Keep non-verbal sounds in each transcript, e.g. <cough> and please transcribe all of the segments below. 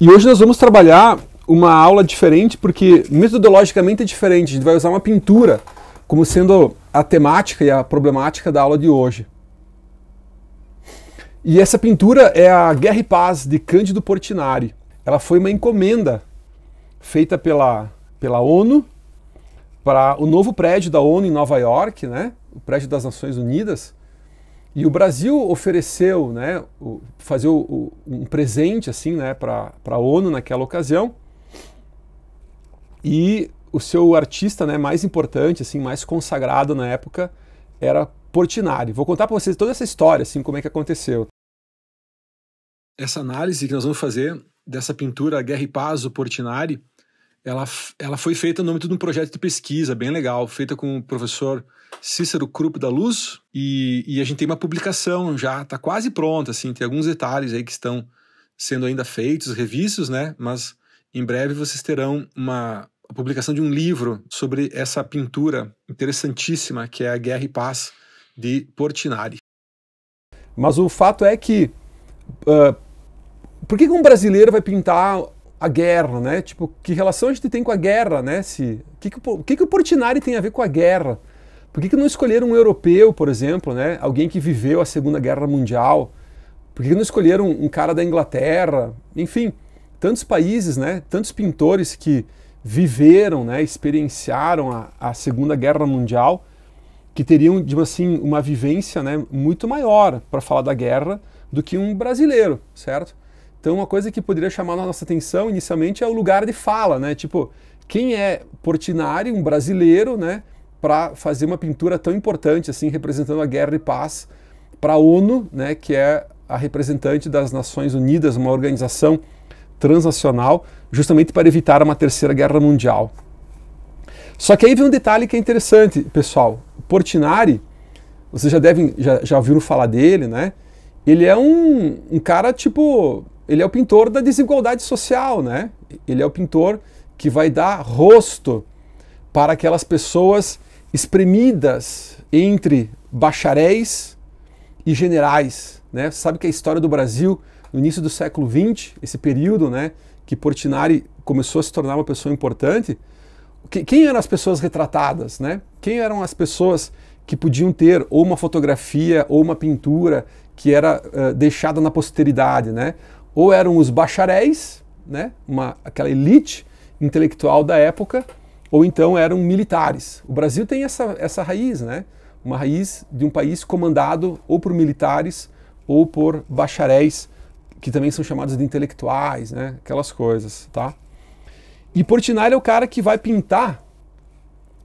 E hoje nós vamos trabalhar uma aula diferente, porque metodologicamente é diferente. A gente vai usar uma pintura como sendo a temática e a problemática da aula de hoje. E essa pintura é a Guerra e Paz de Cândido Portinari. Ela foi uma encomenda feita pela, pela ONU para o novo prédio da ONU em Nova York, né? o prédio das Nações Unidas, e o Brasil ofereceu, né, o, fazer o, o, um presente assim, né, para a ONU naquela ocasião. E o seu artista, né, mais importante, assim, mais consagrado na época, era Portinari. Vou contar para vocês toda essa história, assim, como é que aconteceu. Essa análise que nós vamos fazer dessa pintura Guerra e Paz, o Portinari, ela, ela foi feita no âmbito de um projeto de pesquisa bem legal, feita com o professor Cícero Krupp da Luz, e, e a gente tem uma publicação já, está quase pronta, assim, tem alguns detalhes aí que estão sendo ainda feitos, revistos, né? Mas em breve vocês terão uma a publicação de um livro sobre essa pintura interessantíssima que é a Guerra e Paz de Portinari. Mas o fato é que uh, por que um brasileiro vai pintar a guerra, né? Tipo, que relação a gente tem com a guerra, né? Se, que que, o que, que o Portinari tem a ver com a guerra? Por que, que não escolheram um europeu, por exemplo, né? Alguém que viveu a Segunda Guerra Mundial? Por que, que não escolheram um cara da Inglaterra? Enfim, tantos países, né? Tantos pintores que viveram, né? Experienciaram a, a Segunda Guerra Mundial, que teriam, digamos assim, uma vivência, né? Muito maior para falar da guerra do que um brasileiro, certo? Então, uma coisa que poderia chamar a nossa atenção inicialmente é o lugar de fala, né? Tipo, quem é Portinari, um brasileiro, né, para fazer uma pintura tão importante assim, representando a guerra e paz para a ONU, né, que é a representante das Nações Unidas, uma organização transnacional, justamente para evitar uma terceira guerra mundial. Só que aí vem um detalhe que é interessante, pessoal. Portinari, vocês já devem já, já ouviram falar dele, né? Ele é um, um cara tipo ele é o pintor da desigualdade social, né? Ele é o pintor que vai dar rosto para aquelas pessoas espremidas entre bacharéis e generais, né? Sabe que a história do Brasil no início do século XX, esse período, né, que Portinari começou a se tornar uma pessoa importante, quem eram as pessoas retratadas, né? Quem eram as pessoas que podiam ter ou uma fotografia ou uma pintura que era uh, deixada na posteridade, né? ou eram os bacharéis, né, uma, aquela elite intelectual da época, ou então eram militares. O Brasil tem essa, essa raiz, né? uma raiz de um país comandado ou por militares ou por bacharéis, que também são chamados de intelectuais, né? aquelas coisas. Tá? E Portinari é o cara que vai pintar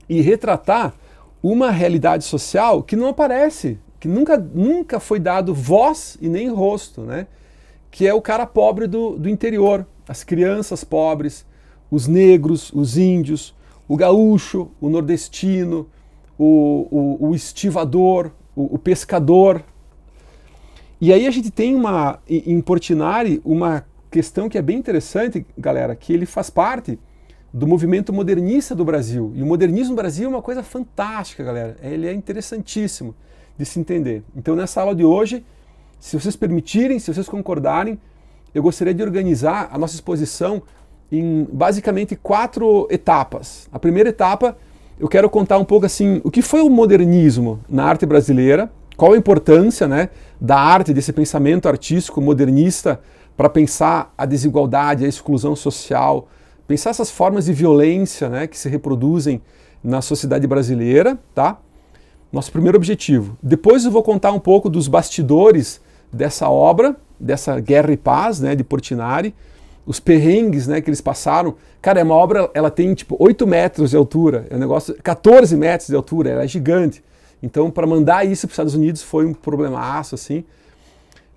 e retratar uma realidade social que não aparece, que nunca, nunca foi dado voz e nem rosto, né? que é o cara pobre do, do interior, as crianças pobres, os negros, os índios, o gaúcho, o nordestino, o, o, o estivador, o, o, pescador. E aí a gente tem uma, em Portinari uma questão que é bem interessante, galera, que ele faz parte do movimento modernista do Brasil. E o modernismo no Brasil é uma coisa fantástica, galera. Ele é interessantíssimo de se entender. Então, nessa aula de hoje, se vocês permitirem, se vocês concordarem, eu gostaria de organizar a nossa exposição em basicamente quatro etapas. A primeira etapa, eu quero contar um pouco assim, o que foi o modernismo na arte brasileira, qual a importância né, da arte, desse pensamento artístico modernista para pensar a desigualdade, a exclusão social, pensar essas formas de violência né, que se reproduzem na sociedade brasileira, tá? Nosso primeiro objetivo. Depois eu vou contar um pouco dos bastidores dessa obra, dessa Guerra e Paz, né, de Portinari, os perrengues, né, que eles passaram. Cara, é uma obra, ela tem tipo 8 metros de altura, é um negócio 14 metros de altura, ela é gigante. Então, para mandar isso para os Estados Unidos foi um problemaço, assim.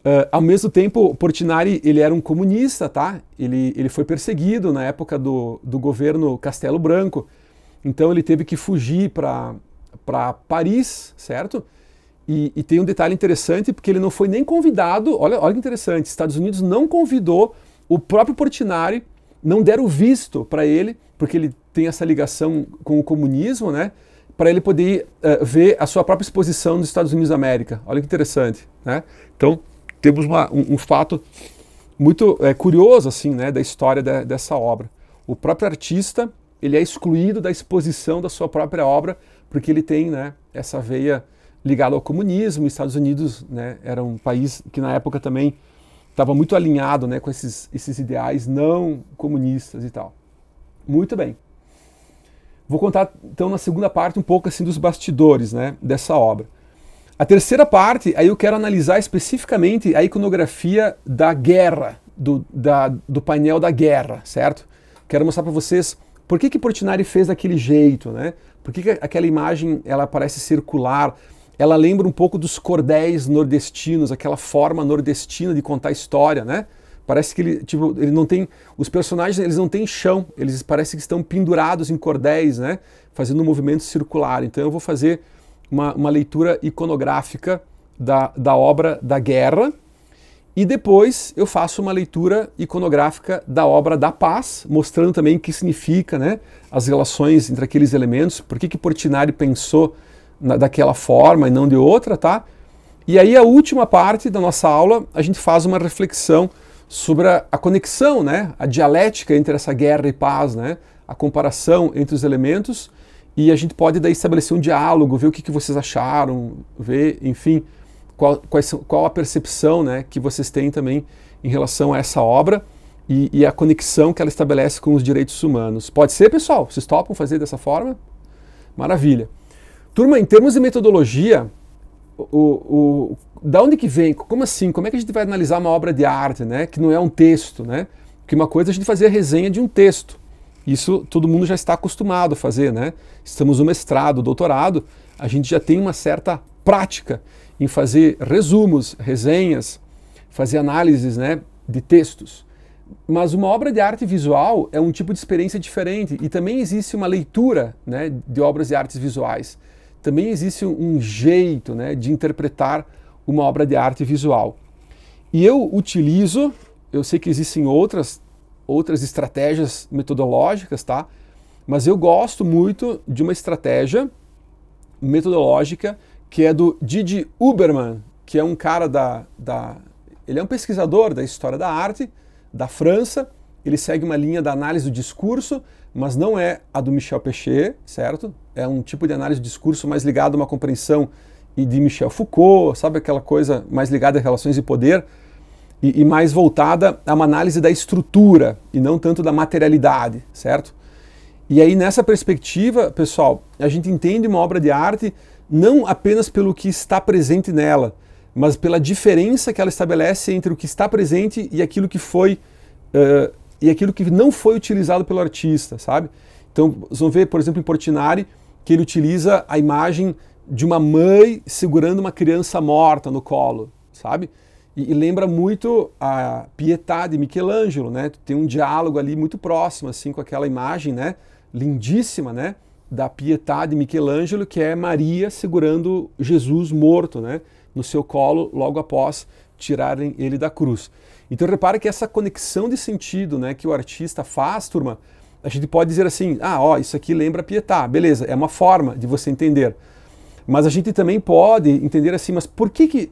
Uh, ao mesmo tempo, Portinari, ele era um comunista, tá? Ele, ele foi perseguido na época do, do governo Castelo Branco. Então, ele teve que fugir para Paris, certo? E, e, tem um detalhe interessante, porque ele não foi nem convidado. Olha, olha que interessante: Estados Unidos não convidou o próprio Portinari, não deram visto para ele, porque ele tem essa ligação com o comunismo, né? Para ele poder uh, ver a sua própria exposição nos Estados Unidos da América. Olha que interessante, né? Então, temos uma, um, um, fato muito é, curioso, assim, né? Da história dessa obra. O próprio artista, ele é excluído da exposição da sua própria obra, porque ele tem, né? Essa veia ligado ao comunismo. Os Estados Unidos né, era um país que na época também estava muito alinhado né, com esses, esses ideais não comunistas e tal. Muito bem. Vou contar então na segunda parte um pouco assim dos bastidores né, dessa obra. A terceira parte, aí eu quero analisar especificamente a iconografia da guerra, do, da, do painel da guerra, certo? Quero mostrar para vocês por que, que Portinari fez daquele jeito, né? Por que, que aquela imagem ela parece circular? ela lembra um pouco dos cordéis nordestinos, aquela forma nordestina de contar história, né? Parece que ele, tipo, ele não tem, os personagens, eles não têm chão, eles parecem que estão pendurados em cordéis, né? Fazendo um movimento circular. Então eu vou fazer uma, uma leitura iconográfica da, da obra da guerra e depois eu faço uma leitura iconográfica da obra da paz, mostrando também o que significa, né? As relações entre aqueles elementos, por que que Portinari pensou na, daquela forma e não de outra, tá? E aí a última parte da nossa aula, a gente faz uma reflexão sobre a, a conexão, né? A dialética entre essa guerra e paz, né? A comparação entre os elementos e a gente pode daí estabelecer um diálogo, ver o que, que vocês acharam, ver, enfim, qual, quais, qual a percepção né, que vocês têm também em relação a essa obra e, e, a conexão que ela estabelece com os direitos humanos. Pode ser, pessoal? Vocês topam fazer dessa forma? Maravilha! Turma, em termos de metodologia, o, o, da onde que vem? Como assim? Como é que a gente vai analisar uma obra de arte, né? Que não é um texto, né? Porque uma coisa é a gente fazer a resenha de um texto. Isso todo mundo já está acostumado a fazer, né? Estamos no mestrado, doutorado, a gente já tem uma certa prática em fazer resumos, resenhas, fazer análises, né, de textos. Mas uma obra de arte visual é um tipo de experiência diferente e também existe uma leitura, né, de obras de artes visuais também existe um jeito né, de interpretar uma obra de arte visual. E eu utilizo, eu sei que existem outras, outras estratégias metodológicas, tá? Mas eu gosto muito de uma estratégia metodológica que é do Didi Uberman, que é um cara da, da. Ele é um pesquisador da história da arte da França. Ele segue uma linha da análise do discurso, mas não é a do Michel Pechet, certo? É um tipo de análise de discurso mais ligado a uma compreensão e de Michel Foucault, sabe aquela coisa mais ligada a relações de poder e, e, mais voltada a uma análise da estrutura e não tanto da materialidade, certo? E aí nessa perspectiva, pessoal, a gente entende uma obra de arte não apenas pelo que está presente nela, mas pela diferença que ela estabelece entre o que está presente e aquilo que foi uh, e aquilo que não foi utilizado pelo artista, sabe? Então, vocês vão ver, por exemplo, em Portinari, que ele utiliza a imagem de uma mãe segurando uma criança morta no colo, sabe? E, e lembra muito a Pietà de Michelangelo, né? Tem um diálogo ali muito próximo, assim, com aquela imagem, né? Lindíssima, né? Da Pietà de Michelangelo, que é Maria segurando Jesus morto, né? No seu colo, logo após tirarem ele da cruz. Então repara que essa conexão de sentido né, que o artista faz, turma, a gente pode dizer assim, ah, ó, isso aqui lembra Pietà, beleza, é uma forma de você entender. Mas a gente também pode entender assim, mas por que que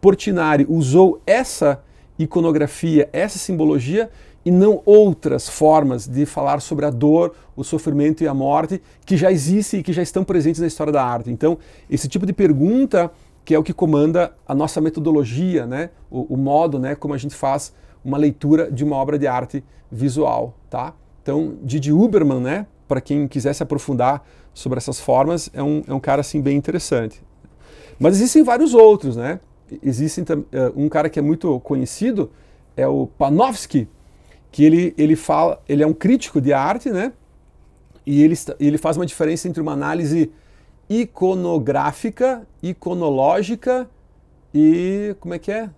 Portinari usou essa iconografia, essa simbologia e não outras formas de falar sobre a dor, o sofrimento e a morte que já existem e que já estão presentes na história da arte. Então, esse tipo de pergunta que é o que comanda a nossa metodologia, né? o, o modo né, como a gente faz uma leitura de uma obra de arte visual. Tá? Então, Didi Uberman, né, para quem quisesse aprofundar sobre essas formas, é um, é um cara assim bem interessante. Mas existem vários outros, né? Existem eh, um cara que é muito conhecido é o Panofsky, que ele, ele fala, ele é um crítico de arte, né? E ele, ele faz uma diferença entre uma análise iconográfica, iconológica e como é que é?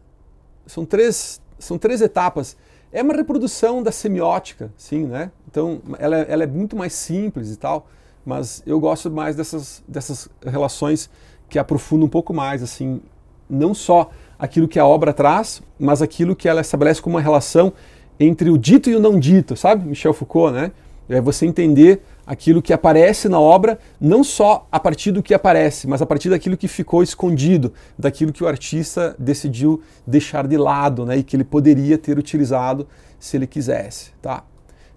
São três, são três etapas. É uma reprodução da semiótica, sim, né? Então, ela, é, ela é muito mais simples e tal, mas eu gosto mais dessas, dessas relações que aprofundam um pouco mais, assim, não só aquilo que a obra traz, mas aquilo que ela estabelece como uma relação entre o dito e o não dito, sabe? Michel Foucault, né? É você entender aquilo que aparece na obra, não só a partir do que aparece, mas a partir daquilo que ficou escondido, daquilo que o artista decidiu deixar de lado, né, e que ele poderia ter utilizado se ele quisesse, tá?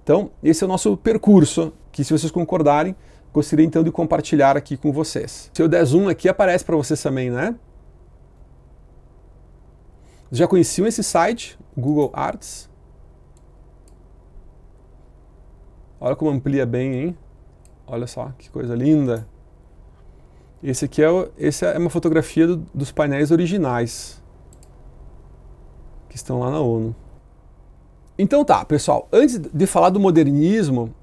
Então, esse é o nosso percurso, que se vocês concordarem, gostaria então de compartilhar aqui com vocês. Se eu der zoom aqui, aparece para vocês também, né? Já conheciam esse site, Google Arts? Olha como amplia bem, hein? Olha só, que coisa linda. Esse aqui é, o, esse é uma fotografia do, dos painéis originais que estão lá na ONU. Então tá, pessoal, antes de falar do modernismo,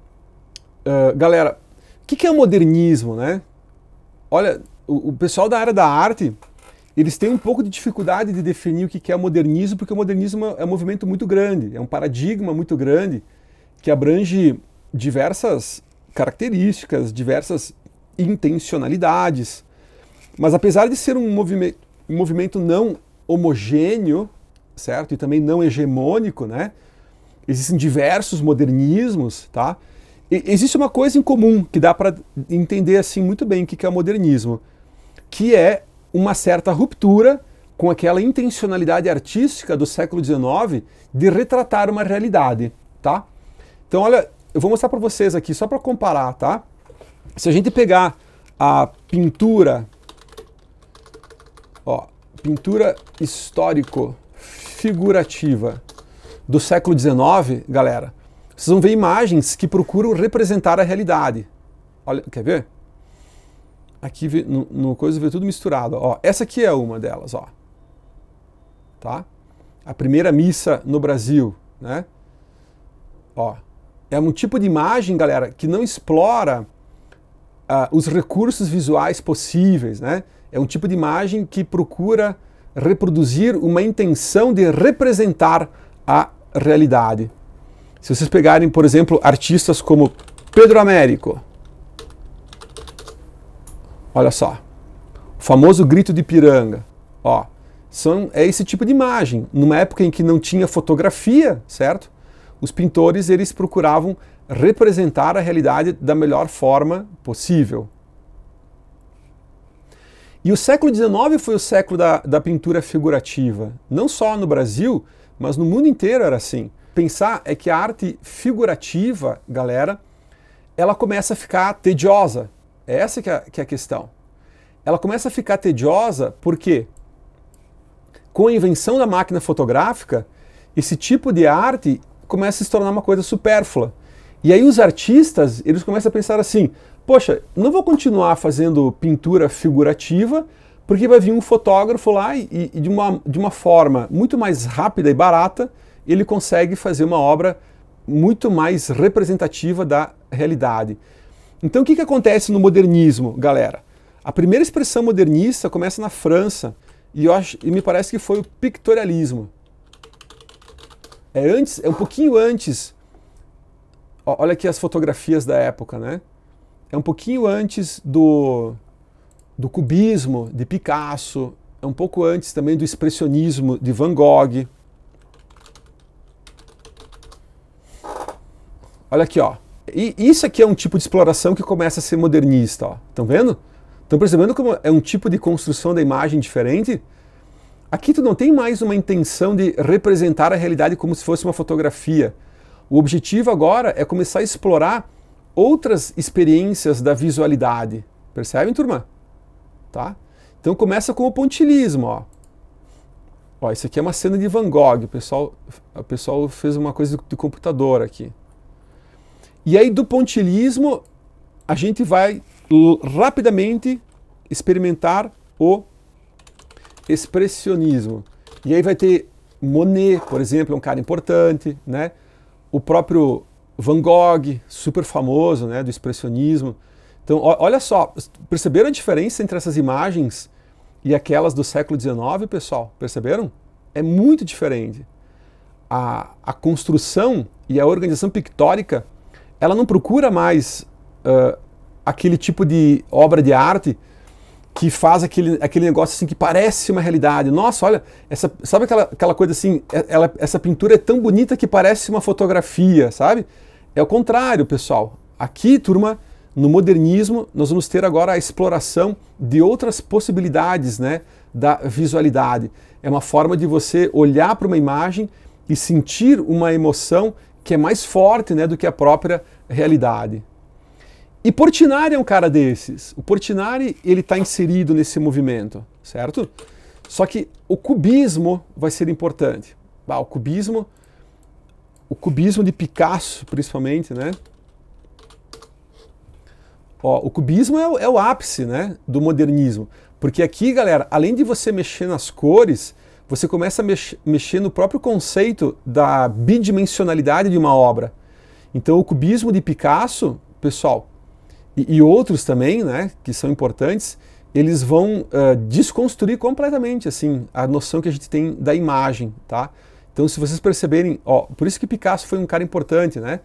uh, galera, o que, que, é o modernismo, né? Olha, o, o, pessoal da área da arte, eles têm um pouco de dificuldade de definir o que, que é o modernismo, porque o modernismo é um movimento muito grande, é um paradigma muito grande que abrange diversas características, diversas intencionalidades. Mas apesar de ser um, um movimento não homogêneo, certo? E também não hegemônico, né? Existem diversos modernismos, tá? E existe uma coisa em comum que dá para entender assim muito bem o que é o modernismo, que é uma certa ruptura com aquela intencionalidade artística do século XIX de retratar uma realidade, tá? Então, olha, eu vou mostrar para vocês aqui, só para comparar, tá? Se a gente pegar a pintura, ó, pintura histórico-figurativa do século XIX, galera, vocês vão ver imagens que procuram representar a realidade. Olha, quer ver? Aqui no, no coisa vê tudo misturado. Ó, essa aqui é uma delas, ó. Tá? A primeira missa no Brasil, né? Ó, é um tipo de imagem, galera, que não explora uh, os recursos visuais possíveis, né? É um tipo de imagem que procura reproduzir uma intenção de representar a realidade. Se vocês pegarem, por exemplo, artistas como Pedro Américo, olha só, o famoso grito de piranga, ó, são, é esse tipo de imagem. Numa época em que não tinha fotografia, certo? os pintores eles procuravam representar a realidade da melhor forma possível. E o século XIX foi o século da, da pintura figurativa. Não só no Brasil, mas no mundo inteiro era assim. Pensar é que a arte figurativa, galera, ela começa a ficar tediosa. É essa que é, que é a questão. Ela começa a ficar tediosa porque, com a invenção da máquina fotográfica, esse tipo de arte começa a se tornar uma coisa supérflua. E aí os artistas, eles começam a pensar assim: poxa, não vou continuar fazendo pintura figurativa, porque vai vir um fotógrafo lá e, e de, uma, de uma forma muito mais rápida e barata, ele consegue fazer uma obra muito mais representativa da realidade. Então o que, que acontece no modernismo, galera? A primeira expressão modernista começa na França e, acho, e me parece que foi o pictorialismo. É antes, é um pouquinho antes. Ó, olha aqui as fotografias da época, né? É um pouquinho antes do, do cubismo de Picasso, é um pouco antes também do expressionismo de Van Gogh. Olha aqui, ó. E isso aqui é um tipo de exploração que começa a ser modernista, ó. Estão vendo? Estão percebendo como é um tipo de construção da imagem diferente? Aqui tu não tem mais uma intenção de representar a realidade como se fosse uma fotografia. O objetivo agora é começar a explorar outras experiências da visualidade. Percebem, turma? Tá? Então começa com o pontilismo, ó. Ó, isso aqui é uma cena de Van Gogh. O pessoal, o pessoal fez uma coisa de computador aqui. E aí do pontilismo a gente vai rapidamente experimentar o expressionismo. E aí vai ter Monet, por exemplo, é um cara importante, né? O próprio Van Gogh, super famoso, né, do expressionismo. Então, olha só, perceberam a diferença entre essas imagens e aquelas do século XIX, pessoal? Perceberam? É muito diferente. A, a construção e a organização pictórica, ela não procura mais uh, aquele tipo de obra de arte que faz aquele, aquele negócio assim que parece uma realidade. Nossa, olha, essa, sabe aquela, aquela coisa assim, é, ela, essa pintura é tão bonita que parece uma fotografia, sabe? É o contrário, pessoal. Aqui, turma, no modernismo, nós vamos ter agora a exploração de outras possibilidades né, da visualidade. É uma forma de você olhar para uma imagem e sentir uma emoção que é mais forte né, do que a própria realidade. E Portinari é um cara desses. O Portinari, ele está inserido nesse movimento, certo? Só que o cubismo vai ser importante. Ah, o cubismo, o cubismo de Picasso, principalmente, né? Ó, o cubismo é o, é o ápice, né, do modernismo. Porque aqui, galera, além de você mexer nas cores, você começa a mex mexer no próprio conceito da bidimensionalidade de uma obra. Então, o cubismo de Picasso, pessoal, e, e outros também, né, que são importantes, eles vão uh, desconstruir completamente assim a noção que a gente tem da imagem, tá? Então, se vocês perceberem, ó, por isso que Picasso foi um cara importante, né?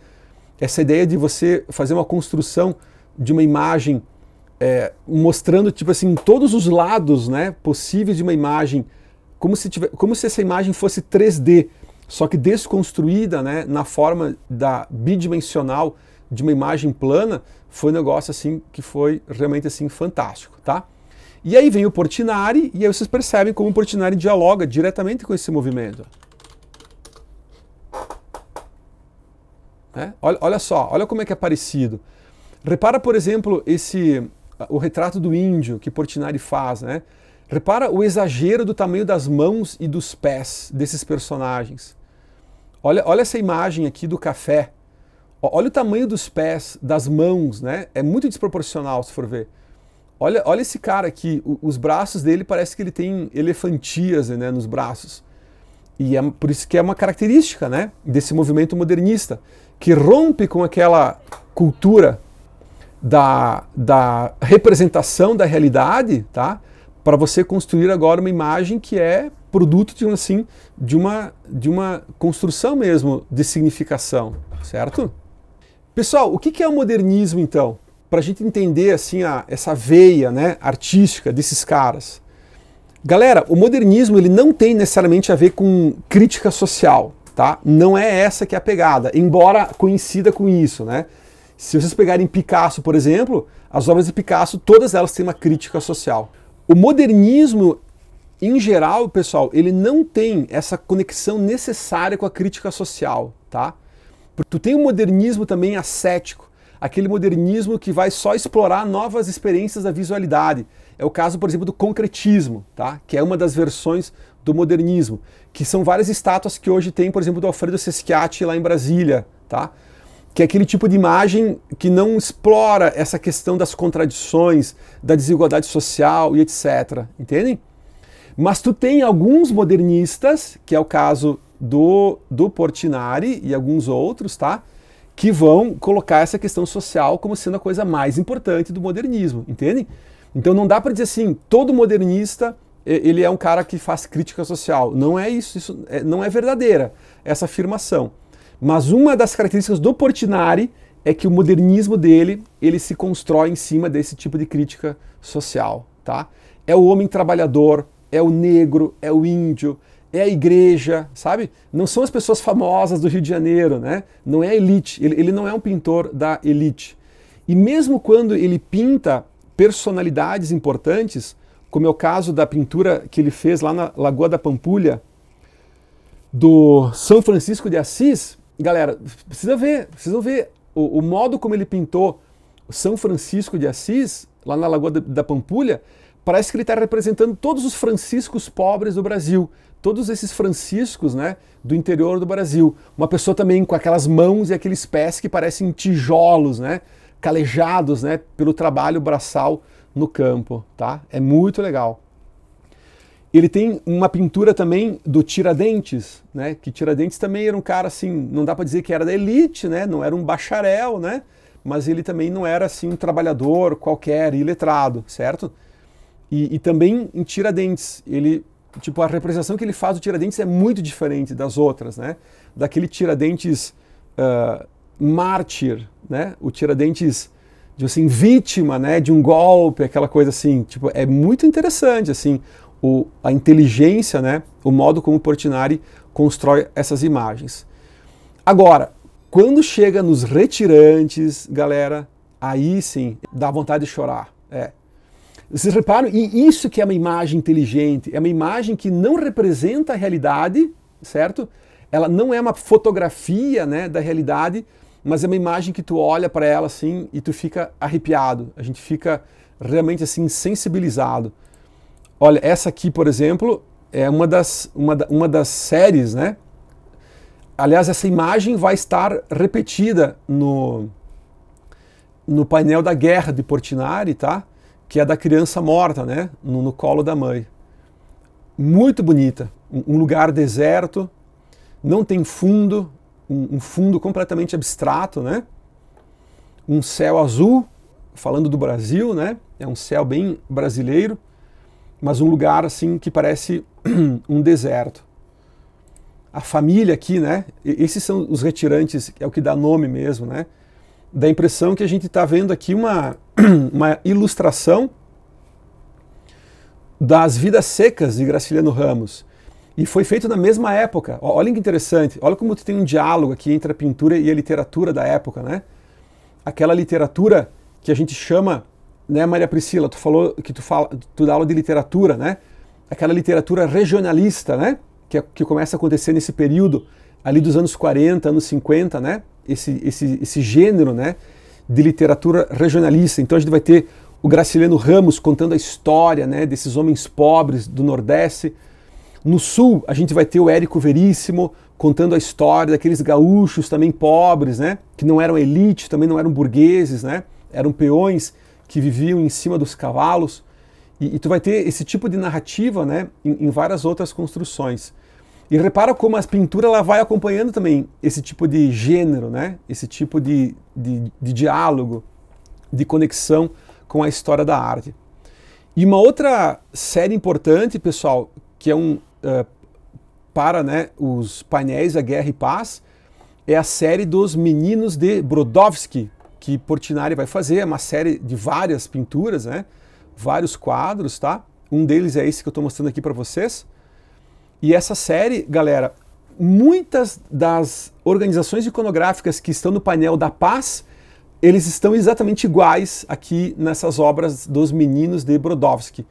Essa ideia de você fazer uma construção de uma imagem é, mostrando tipo assim todos os lados, né, possíveis de uma imagem, como se tiver, como se essa imagem fosse 3D, só que desconstruída, né, na forma da bidimensional de uma imagem plana foi um negócio assim que foi realmente assim fantástico, tá? E aí vem o Portinari e aí vocês percebem como o Portinari dialoga diretamente com esse movimento. É? Olha, olha só, olha como é que é parecido. Repara, por exemplo, esse o retrato do índio que Portinari faz, né? Repara o exagero do tamanho das mãos e dos pés desses personagens. Olha, olha essa imagem aqui do café. Olha o tamanho dos pés, das mãos, né? É muito desproporcional se for ver. Olha, olha esse cara aqui, os braços dele parece que ele tem elefantias né, nos braços. E é por isso que é uma característica né, desse movimento modernista, que rompe com aquela cultura da, da representação da realidade, tá? para você construir agora uma imagem que é produto de assim de uma de uma construção mesmo de significação, certo? Pessoal, o que é o modernismo então? Para a gente entender assim a, essa veia né, artística desses caras. Galera, o modernismo ele não tem necessariamente a ver com crítica social, tá? Não é essa que é a pegada, embora coincida com isso, né? Se vocês pegarem Picasso, por exemplo, as obras de Picasso, todas elas têm uma crítica social. O modernismo, em geral, pessoal, ele não tem essa conexão necessária com a crítica social, tá? Porque tu tem um modernismo também ascético, aquele modernismo que vai só explorar novas experiências da visualidade. É o caso, por exemplo, do concretismo, tá? que é uma das versões do modernismo, que são várias estátuas que hoje tem, por exemplo, do Alfredo Seschiati lá em Brasília, tá? que é aquele tipo de imagem que não explora essa questão das contradições, da desigualdade social e etc. Entendem? Mas tu tem alguns modernistas, que é o caso do, do Portinari e alguns outros, tá? Que vão colocar essa questão social como sendo a coisa mais importante do modernismo, entendem? Então não dá para dizer assim, todo modernista ele é um cara que faz crítica social. Não é isso, isso é, não é verdadeira essa afirmação. Mas uma das características do Portinari é que o modernismo dele, ele se constrói em cima desse tipo de crítica social, tá? É o homem trabalhador, é o negro, é o índio, é a igreja, sabe? Não são as pessoas famosas do Rio de Janeiro, né? Não é a elite, ele, ele não é um pintor da elite. E mesmo quando ele pinta personalidades importantes, como é o caso da pintura que ele fez lá na Lagoa da Pampulha, do São Francisco de Assis, galera, precisa ver, precisam ver o, o modo como ele pintou São Francisco de Assis, lá na Lagoa da, da Pampulha, parece que ele está representando todos os franciscos pobres do Brasil todos esses franciscos né, do interior do Brasil. Uma pessoa também com aquelas mãos e aqueles pés que parecem tijolos, né, calejados né, pelo trabalho braçal no campo. Tá? É muito legal. Ele tem uma pintura também do Tiradentes, né? Que Tiradentes também era um cara assim, não dá para dizer que era da elite, né? Não era um bacharel, né? Mas ele também não era assim um trabalhador qualquer, iletrado, certo? E, e também em Tiradentes ele tipo, a representação que ele faz do Tiradentes é muito diferente das outras, né? Daquele Tiradentes uh, mártir, né? O Tiradentes, de tipo assim, vítima, né? De um golpe, aquela coisa assim. Tipo, é muito interessante, assim, o, a inteligência, né? O modo como Portinari constrói essas imagens. Agora, quando chega nos retirantes, galera, aí sim, dá vontade de chorar. É. Vocês reparam? E isso que é uma imagem inteligente, é uma imagem que não representa a realidade, certo? Ela não é uma fotografia né, da realidade, mas é uma imagem que tu olha para ela assim e tu fica arrepiado. A gente fica realmente assim sensibilizado. Olha, essa aqui, por exemplo, é uma das, uma, da, uma das séries, né? Aliás, essa imagem vai estar repetida no, no painel da guerra de Portinari, tá? que é da criança morta, né? No, no colo da mãe. Muito bonita, um, um lugar deserto, não tem fundo, um, um fundo completamente abstrato, né? Um céu azul, falando do Brasil, né? É um céu bem brasileiro, mas um lugar assim que parece <clears throat> um deserto. A família aqui, né? Esses são os retirantes, é o que dá nome mesmo, né? da impressão que a gente está vendo aqui uma, <clears throat> uma ilustração das vidas secas de Graciliano Ramos. E foi feito na mesma época. Olha que interessante, olha como tem um diálogo aqui entre a pintura e a literatura da época, né? Aquela literatura que a gente chama, né, Maria Priscila, tu falou que tu fala, tu dá aula de literatura, né? Aquela literatura regionalista, né? Que, é, que começa a acontecer nesse período ali dos anos 40, anos 50, né? esse, esse, esse gênero né, de literatura regionalista. Então a gente vai ter o Graciliano Ramos contando a história né, desses homens pobres do Nordeste. No Sul, a gente vai ter o Érico Veríssimo contando a história daqueles gaúchos também pobres, né, que não eram elite, também não eram burgueses, né, eram peões que viviam em cima dos cavalos. E, e tu vai ter esse tipo de narrativa né, em, em várias outras construções. E repara como as pinturas ela vai acompanhando também esse tipo de gênero, né? esse tipo de, de, de diálogo, de conexão com a história da arte. E uma outra série importante, pessoal, que é um uh, para né, os painéis A Guerra e Paz, é a série dos Meninos de Brodowski, que Portinari vai fazer, é uma série de várias pinturas, né, vários quadros, tá? Um deles é esse que eu estou mostrando aqui para vocês. E essa série, galera, muitas das organizações iconográficas que estão no painel da paz, eles estão exatamente iguais aqui nessas obras dos meninos de Brodowski.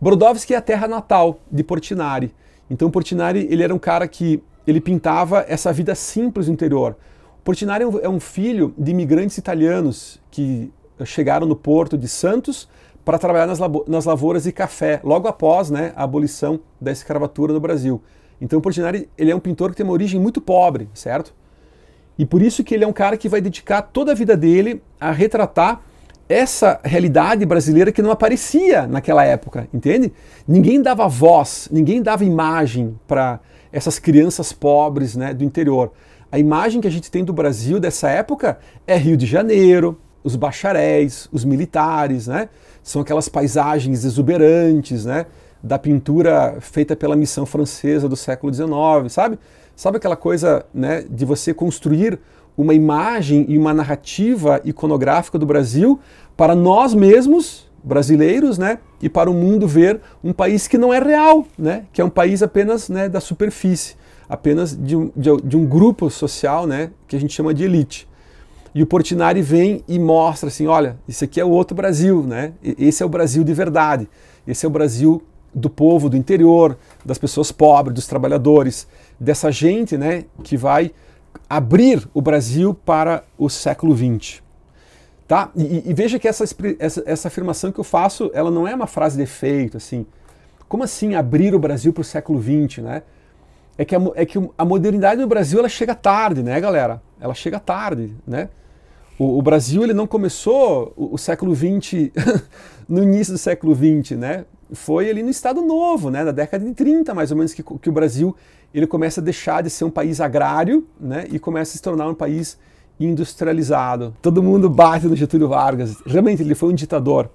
Brodowski é a terra natal de Portinari. Então Portinari, ele era um cara que ele pintava essa vida simples do interior. Portinari é um é filho de imigrantes italianos que chegaram no porto de Santos para trabalhar nas, nas, lavouras de café, logo após né, a abolição da escravatura no Brasil. Então Portinari ele é um pintor que tem uma origem muito pobre, certo? E por isso que ele é um cara que vai dedicar toda a vida dele a retratar essa realidade brasileira que não aparecia naquela época, entende? Ninguém dava voz, ninguém dava imagem para essas crianças pobres né, do interior. A imagem que a gente tem do Brasil dessa época é Rio de Janeiro, os bacharéis, os militares, né? São aquelas paisagens exuberantes, né? Da pintura feita pela missão francesa do século XIX, sabe? Sabe aquela coisa, né? De você construir uma imagem e uma narrativa iconográfica do Brasil para nós mesmos, brasileiros, né? E para o mundo ver um país que não é real, né? Que é um país apenas né, da superfície, apenas de, de, de um grupo social, né? Que a gente chama de elite. E o Portinari vem e mostra assim, olha, isso aqui é o outro Brasil, né? Esse é o Brasil de verdade. Esse é o Brasil do povo do interior, das pessoas pobres, dos trabalhadores, dessa gente, né, que vai abrir o Brasil para o século XX. Tá? E, e veja que essa, essa, essa afirmação que eu faço, ela não é uma frase de efeito, assim. Como assim abrir o Brasil para o século XX, né? É que, a, é que a modernidade no Brasil, ela chega tarde, né, galera? Ela chega tarde, né? O, o, Brasil ele não começou o, o século XX, <laughs> no início do século XX, né? Foi ali no Estado Novo, né? Na década de 30, mais ou menos, que, que o Brasil ele começa a deixar de ser um país agrário, né? E começa a se tornar um país industrializado. Todo mundo bate no Getúlio Vargas. Realmente, ele foi um ditador.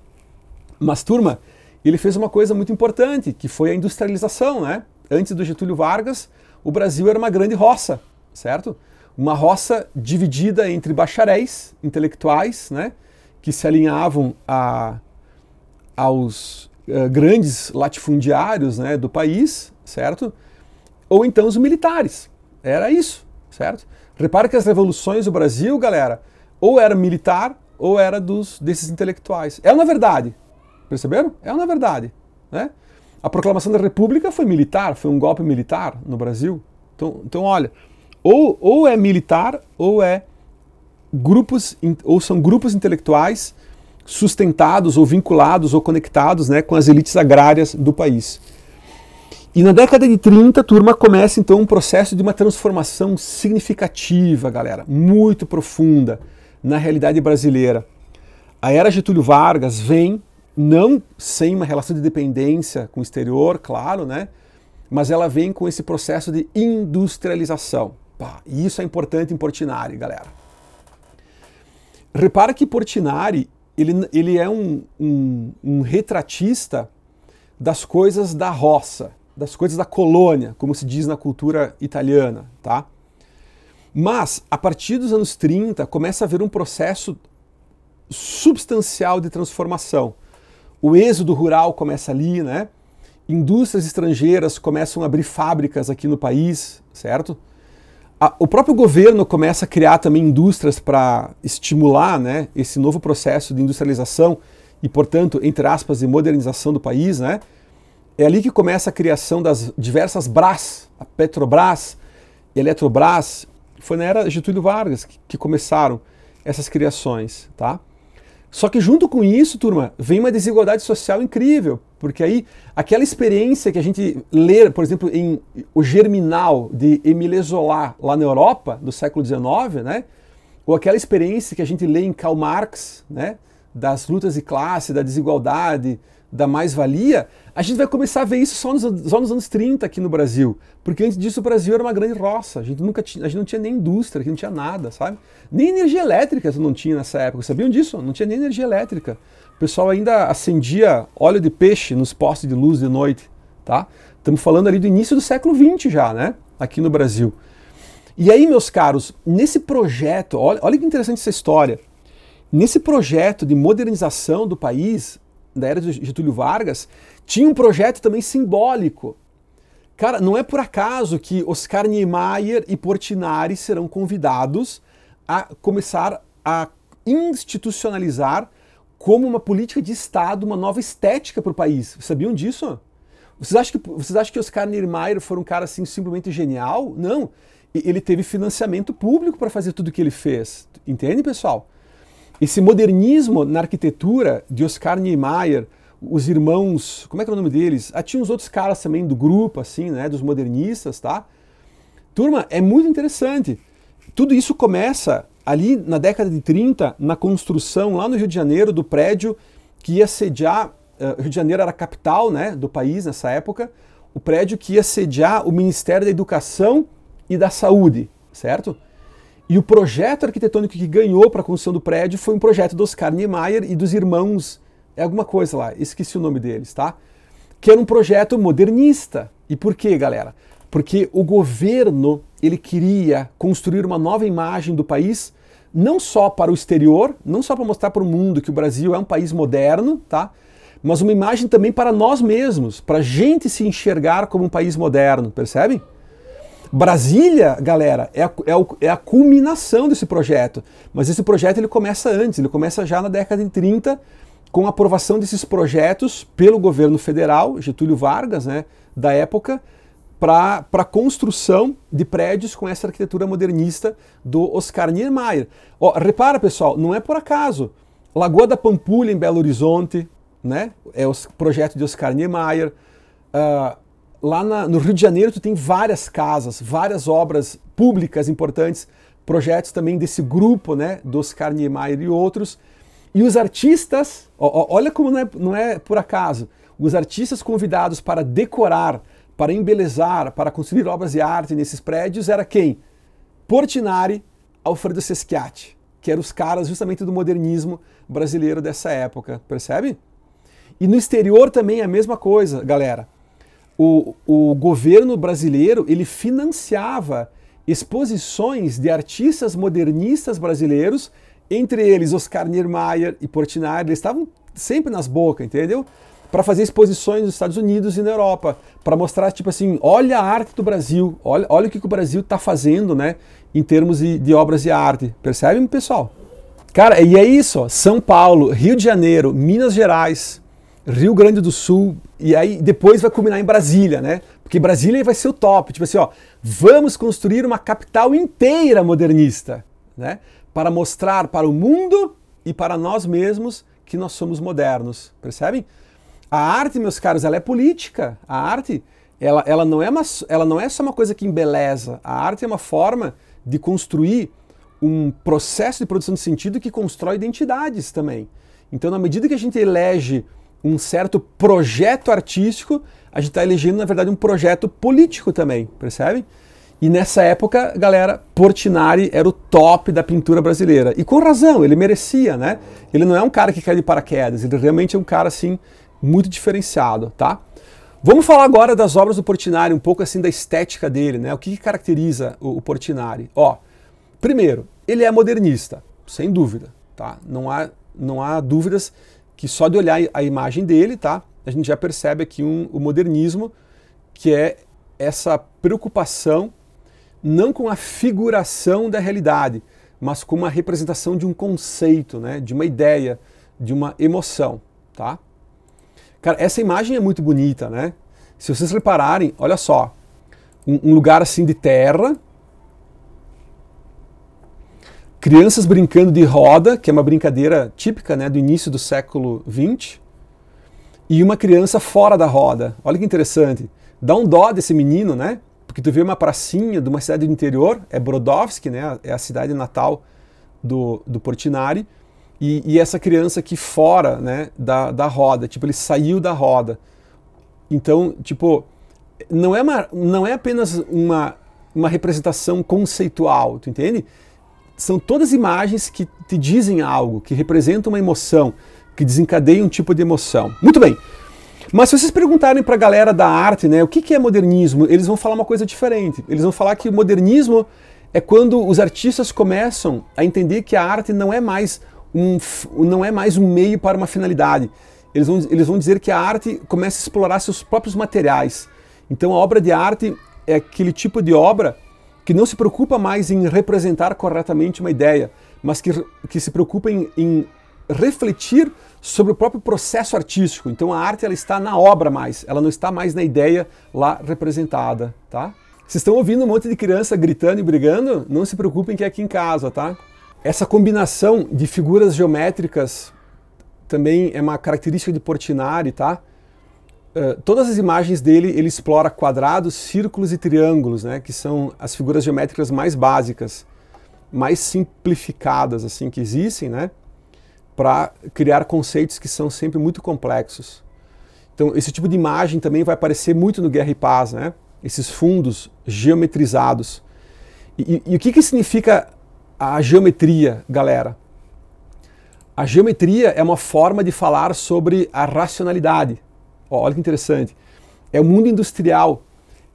Mas, turma, ele fez uma coisa muito importante, que foi a industrialização, né? Antes do Getúlio Vargas, o Brasil era uma grande roça, certo? uma roça dividida entre bacharéis, intelectuais, né, que se alinhavam a, aos uh, grandes latifundiários né, do país, certo? Ou então os militares. Era isso, certo? Repara que as revoluções do Brasil, galera, ou era militar ou era dos desses intelectuais. É uma verdade. Perceberam? É uma verdade, né? A proclamação da República foi militar, foi um golpe militar no Brasil. Então, então olha, ou, ou é militar ou é grupos ou são grupos intelectuais sustentados ou vinculados ou conectados né, com as elites agrárias do país. E na década de 30, a turma começa então um processo de uma transformação significativa, galera, muito profunda na realidade brasileira. A era Getúlio Vargas vem não sem uma relação de dependência com o exterior, claro, né? Mas ela vem com esse processo de industrialização. Pá, e isso é importante em Portinari, galera. Repara que Portinari ele, ele é um, um, um retratista das coisas da roça, das coisas da colônia, como se diz na cultura italiana, tá? Mas, a partir dos anos 30, começa a haver um processo substancial de transformação. O êxodo rural começa ali, né? Indústrias estrangeiras começam a abrir fábricas aqui no país, certo? A, o próprio governo começa a criar também indústrias para estimular né, esse novo processo de industrialização e, portanto, entre aspas, de modernização do país, né? É ali que começa a criação das diversas Brás, a Petrobras, a Eletrobras, foi na era Getúlio Vargas que, que começaram essas criações, tá? Só que junto com isso, turma, vem uma desigualdade social incrível, porque aí, aquela experiência que a gente lê, por exemplo, em O Germinal, de Emile Zola, lá na Europa, do século XIX, né? ou aquela experiência que a gente lê em Karl Marx, né? das lutas de classe, da desigualdade, da mais-valia, a gente vai começar a ver isso só nos, só nos anos 30 aqui no Brasil. Porque antes disso o Brasil era uma grande roça. A gente, nunca tinha, a gente não tinha nem indústria, a gente não tinha nada, sabe? Nem energia elétrica não tinha nessa época. Sabiam disso? Não tinha nem energia elétrica. O pessoal ainda acendia óleo de peixe nos postes de luz de noite, tá? Estamos falando ali do início do século XX já, né? Aqui no Brasil. E aí, meus caros, nesse projeto, olha, olha que interessante essa história. Nesse projeto de modernização do país, da era de Getúlio Vargas, tinha um projeto também simbólico. Cara, não é por acaso que Oscar Niemeyer e Portinari serão convidados a começar a institucionalizar como uma política de Estado, uma nova estética para o país. Vocês sabiam disso? Vocês acham que, vocês acham que Oscar Niemeyer foi um cara assim simplesmente genial? Não. Ele teve financiamento público para fazer tudo o que ele fez. Entende, pessoal? Esse modernismo na arquitetura de Oscar Niemeyer, os irmãos, como é que é o nome deles? Ah, tinha uns outros caras também do grupo, assim, né, dos modernistas, tá? Turma, é muito interessante. Tudo isso começa ali na década de 30, na construção lá no Rio de Janeiro do prédio que ia sediar, uh, Rio de Janeiro era a capital né, do país nessa época, o prédio que ia sediar o Ministério da Educação e da Saúde, certo? E o projeto arquitetônico que ganhou para a construção do prédio foi um projeto do Oscar Niemeyer e dos irmãos, é alguma coisa lá, esqueci o nome deles, tá? Que era um projeto modernista. E por quê, galera? Porque o governo ele queria construir uma nova imagem do país, não só para o exterior, não só para mostrar para o mundo que o Brasil é um país moderno, tá? Mas uma imagem também para nós mesmos, para a gente se enxergar como um país moderno, percebem? Brasília, galera, é a, é, o, é a culminação desse projeto. Mas esse projeto ele começa antes, ele começa já na década de 30, com a aprovação desses projetos pelo governo federal, Getúlio Vargas, né, da época, para a construção de prédios com essa arquitetura modernista do Oscar Niemeyer. Ó, repara, pessoal, não é por acaso. Lagoa da Pampulha, em Belo Horizonte, né? é o projeto de Oscar Niemeyer. Uh, lá na, no Rio de Janeiro, tu tem várias casas, várias obras públicas importantes, projetos também desse grupo, né? do Oscar Niemeyer e outros. E os artistas, ó, ó, olha como não é, não é por acaso, os artistas convidados para decorar para embelezar, para construir obras de arte nesses prédios era quem? Portinari, Alfredo Seschiati, que eram os caras justamente do modernismo brasileiro dessa época, percebe? E no exterior também é a mesma coisa, galera. O, o governo brasileiro ele financiava exposições de artistas modernistas brasileiros, entre eles Oscar Niemeyer e Portinari, eles estavam sempre nas bocas, entendeu? para fazer exposições nos Estados Unidos e na Europa, para mostrar, tipo assim, olha a arte do Brasil, olha, olha o que, que o Brasil está fazendo, né, em termos de, de obras de arte. Percebe, pessoal? Cara, e é isso, ó, São Paulo, Rio de Janeiro, Minas Gerais, Rio Grande do Sul, e aí depois vai culminar em Brasília, né? Porque Brasília vai ser o top, tipo assim, ó, vamos construir uma capital inteira modernista, né? Para mostrar para o mundo e para nós mesmos que nós somos modernos, percebem? A arte, meus caros, ela é política. A arte, ela, ela, não é uma, ela não é só uma coisa que embeleza. A arte é uma forma de construir um processo de produção de sentido que constrói identidades também. Então, na medida que a gente elege um certo projeto artístico, a gente está elegendo, na verdade, um projeto político também, percebem? E nessa época, galera, Portinari era o top da pintura brasileira. E com razão, ele merecia, né? Ele não é um cara que cai de paraquedas, ele realmente é um cara assim muito diferenciado, tá? Vamos falar agora das obras do Portinari, um pouco assim da estética dele, né? O que, que caracteriza o, o, Portinari? Ó, primeiro, ele é modernista, sem dúvida, tá? Não há, não há dúvidas que só de olhar a imagem dele, tá? A gente já percebe aqui um, o modernismo, que é essa preocupação não com a figuração da realidade, mas com uma representação de um conceito, né? De uma ideia, de uma emoção, tá? Cara, essa imagem é muito bonita, né? Se vocês repararem, olha só. Um, um lugar assim de terra. Crianças brincando de roda, que é uma brincadeira típica né, do início do século XX. E uma criança fora da roda. Olha que interessante. Dá um dó desse menino, né? Porque tu vê uma pracinha de uma cidade do interior, é Brodowski, né? É a cidade natal do, do Portinari e, e essa criança aqui fora né, da, da roda, tipo, ele saiu da roda. Então, tipo, não é, uma, não é apenas uma, uma representação conceitual, tu entende? São todas imagens que te dizem algo, que representam uma emoção, que desencadeiam um tipo de emoção. Muito bem. Mas se vocês perguntarem para a galera da arte, né, o que, que é modernismo, eles vão falar uma coisa diferente. Eles vão falar que o modernismo é quando os artistas começam a entender que a arte não é mais um, não é mais um meio para uma finalidade. Eles vão, eles vão dizer que a arte começa a explorar seus próprios materiais. Então a obra de arte é aquele tipo de obra que não se preocupa mais em representar corretamente uma ideia, mas que, que se preocupa em, em refletir sobre o próprio processo artístico. Então a arte ela está na obra mais, ela não está mais na ideia lá representada, tá? Vocês estão ouvindo um monte de criança gritando e brigando? Não se preocupem que é aqui em casa, tá? Essa combinação de figuras geométricas também é uma característica de Portinari, tá? Uh, todas as imagens dele ele explora quadrados, círculos e triângulos, né, que são as figuras geométricas mais básicas, mais simplificadas assim que existem, né, para criar conceitos que são sempre muito complexos. Então esse tipo de imagem também vai aparecer muito no Guerra e Paz, né, esses fundos geometrizados. E, e, e o que, que significa a geometria, galera. A geometria é uma forma de falar sobre a racionalidade. olha que interessante. É o mundo industrial.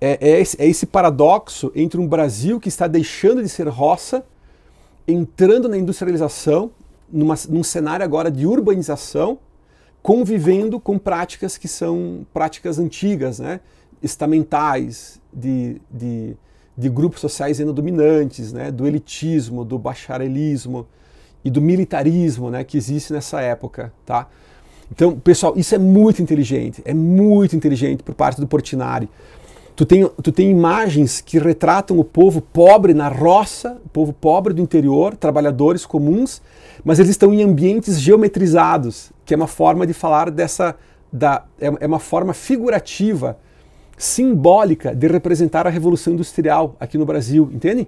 É, é, esse, é esse paradoxo entre um Brasil que está deixando de ser roça, entrando na industrialização, numa, num cenário agora de urbanização, convivendo com práticas que são práticas antigas, né? estamentais, de, de de grupos sociais ainda dominantes, né, do elitismo, do bacharelismo e do militarismo né, que existe nessa época. Tá? Então, pessoal, isso é muito inteligente, é muito inteligente por parte do Portinari. Tu tem, tu tem imagens que retratam o povo pobre na roça, o povo pobre do interior, trabalhadores comuns, mas eles estão em ambientes geometrizados, que é uma forma de falar dessa. Da, é, é uma forma figurativa simbólica de representar a revolução industrial aqui no Brasil, entendem?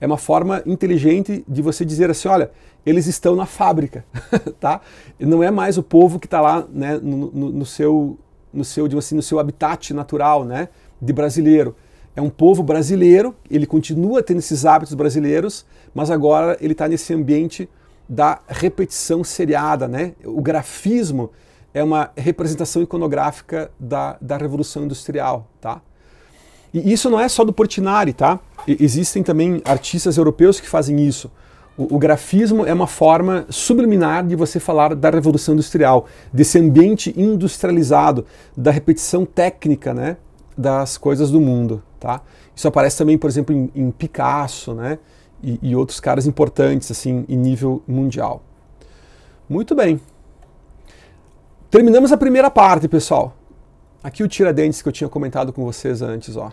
É uma forma inteligente de você dizer assim, olha, eles estão na fábrica, <laughs> tá? Não é mais o povo que está lá, né, no, no, no, seu, no seu, digamos assim, no seu habitat natural, né, de brasileiro. É um povo brasileiro, ele continua tendo esses hábitos brasileiros, mas agora ele está nesse ambiente da repetição seriada, né? O grafismo é uma representação iconográfica da, da Revolução Industrial, tá? E isso não é só do Portinari, tá? E existem também artistas europeus que fazem isso. O, o, grafismo é uma forma subliminar de você falar da Revolução Industrial, desse ambiente industrializado, da repetição técnica, né? Das coisas do mundo, tá? Isso aparece também, por exemplo, em, em Picasso, né? E, e outros caras importantes, assim, em nível mundial. Muito bem. Terminamos a primeira parte, pessoal. Aqui o Tiradentes que eu tinha comentado com vocês antes, ó.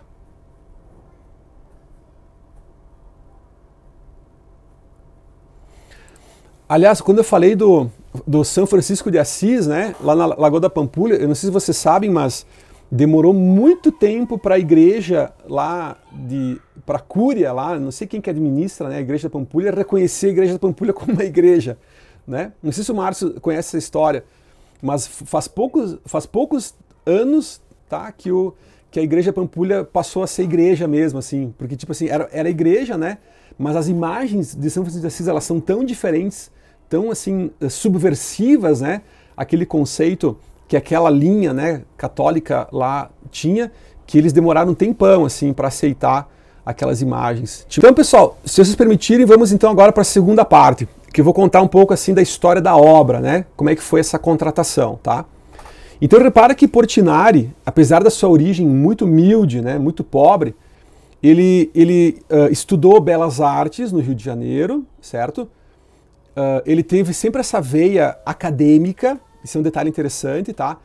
Aliás, quando eu falei do, do São Francisco de Assis, né, lá na Lagoa da Pampulha, eu não sei se vocês sabem, mas demorou muito tempo para a igreja lá de para a Cúria lá, não sei quem que administra, né, a igreja da Pampulha reconhecer a igreja da Pampulha como uma igreja, né? Não sei se o Márcio conhece essa história, mas faz poucos, faz poucos anos tá, que, o, que a igreja Pampulha passou a ser igreja mesmo, assim. Porque, tipo assim, era, era igreja, né? Mas as imagens de São Francisco de Assis, elas são tão diferentes, tão, assim, eh, subversivas, né? Aquele conceito que aquela linha, né, católica lá tinha, que eles demoraram um tempão, assim, para aceitar aquelas imagens. Então, pessoal, se vocês permitirem, vamos então agora para a segunda parte porque eu vou contar um pouco assim da história da obra, né? Como é que foi essa contratação, tá? Então repara que Portinari, apesar da sua origem muito humilde, né, muito pobre, ele, ele uh, estudou belas artes no Rio de Janeiro, certo? Uh, ele teve sempre essa veia acadêmica, isso é um detalhe interessante, tá?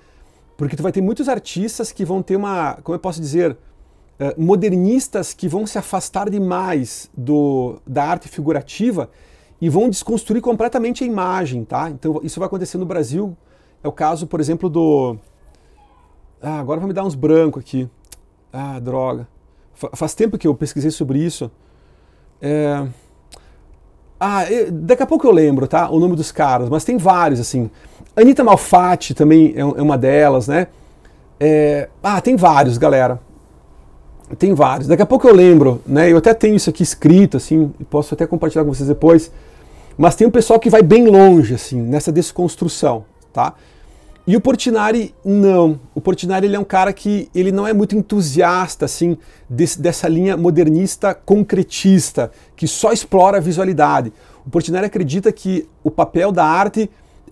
Porque tu vai ter muitos artistas que vão ter uma, como eu posso dizer, uh, modernistas que vão se afastar demais do, da arte figurativa e vão desconstruir completamente a imagem, tá? Então isso vai acontecer no Brasil. É o caso, por exemplo, do. Ah, agora vai me dar uns brancos aqui. Ah, droga. Faz tempo que eu pesquisei sobre isso. É... Ah, daqui a pouco eu lembro, tá? O nome dos caras, mas tem vários, assim. Anitta Malfatti também é, é uma delas, né? É... Ah, tem vários, galera. Tem vários. Daqui a pouco eu lembro, né? Eu até tenho isso aqui escrito, assim, posso até compartilhar com vocês depois. Mas tem um pessoal que vai bem longe, assim, nessa desconstrução, tá? E o Portinari, não. O Portinari ele é um cara que ele não é muito entusiasta, assim, desse, dessa linha modernista concretista, que só explora a visualidade. O Portinari acredita que o papel da arte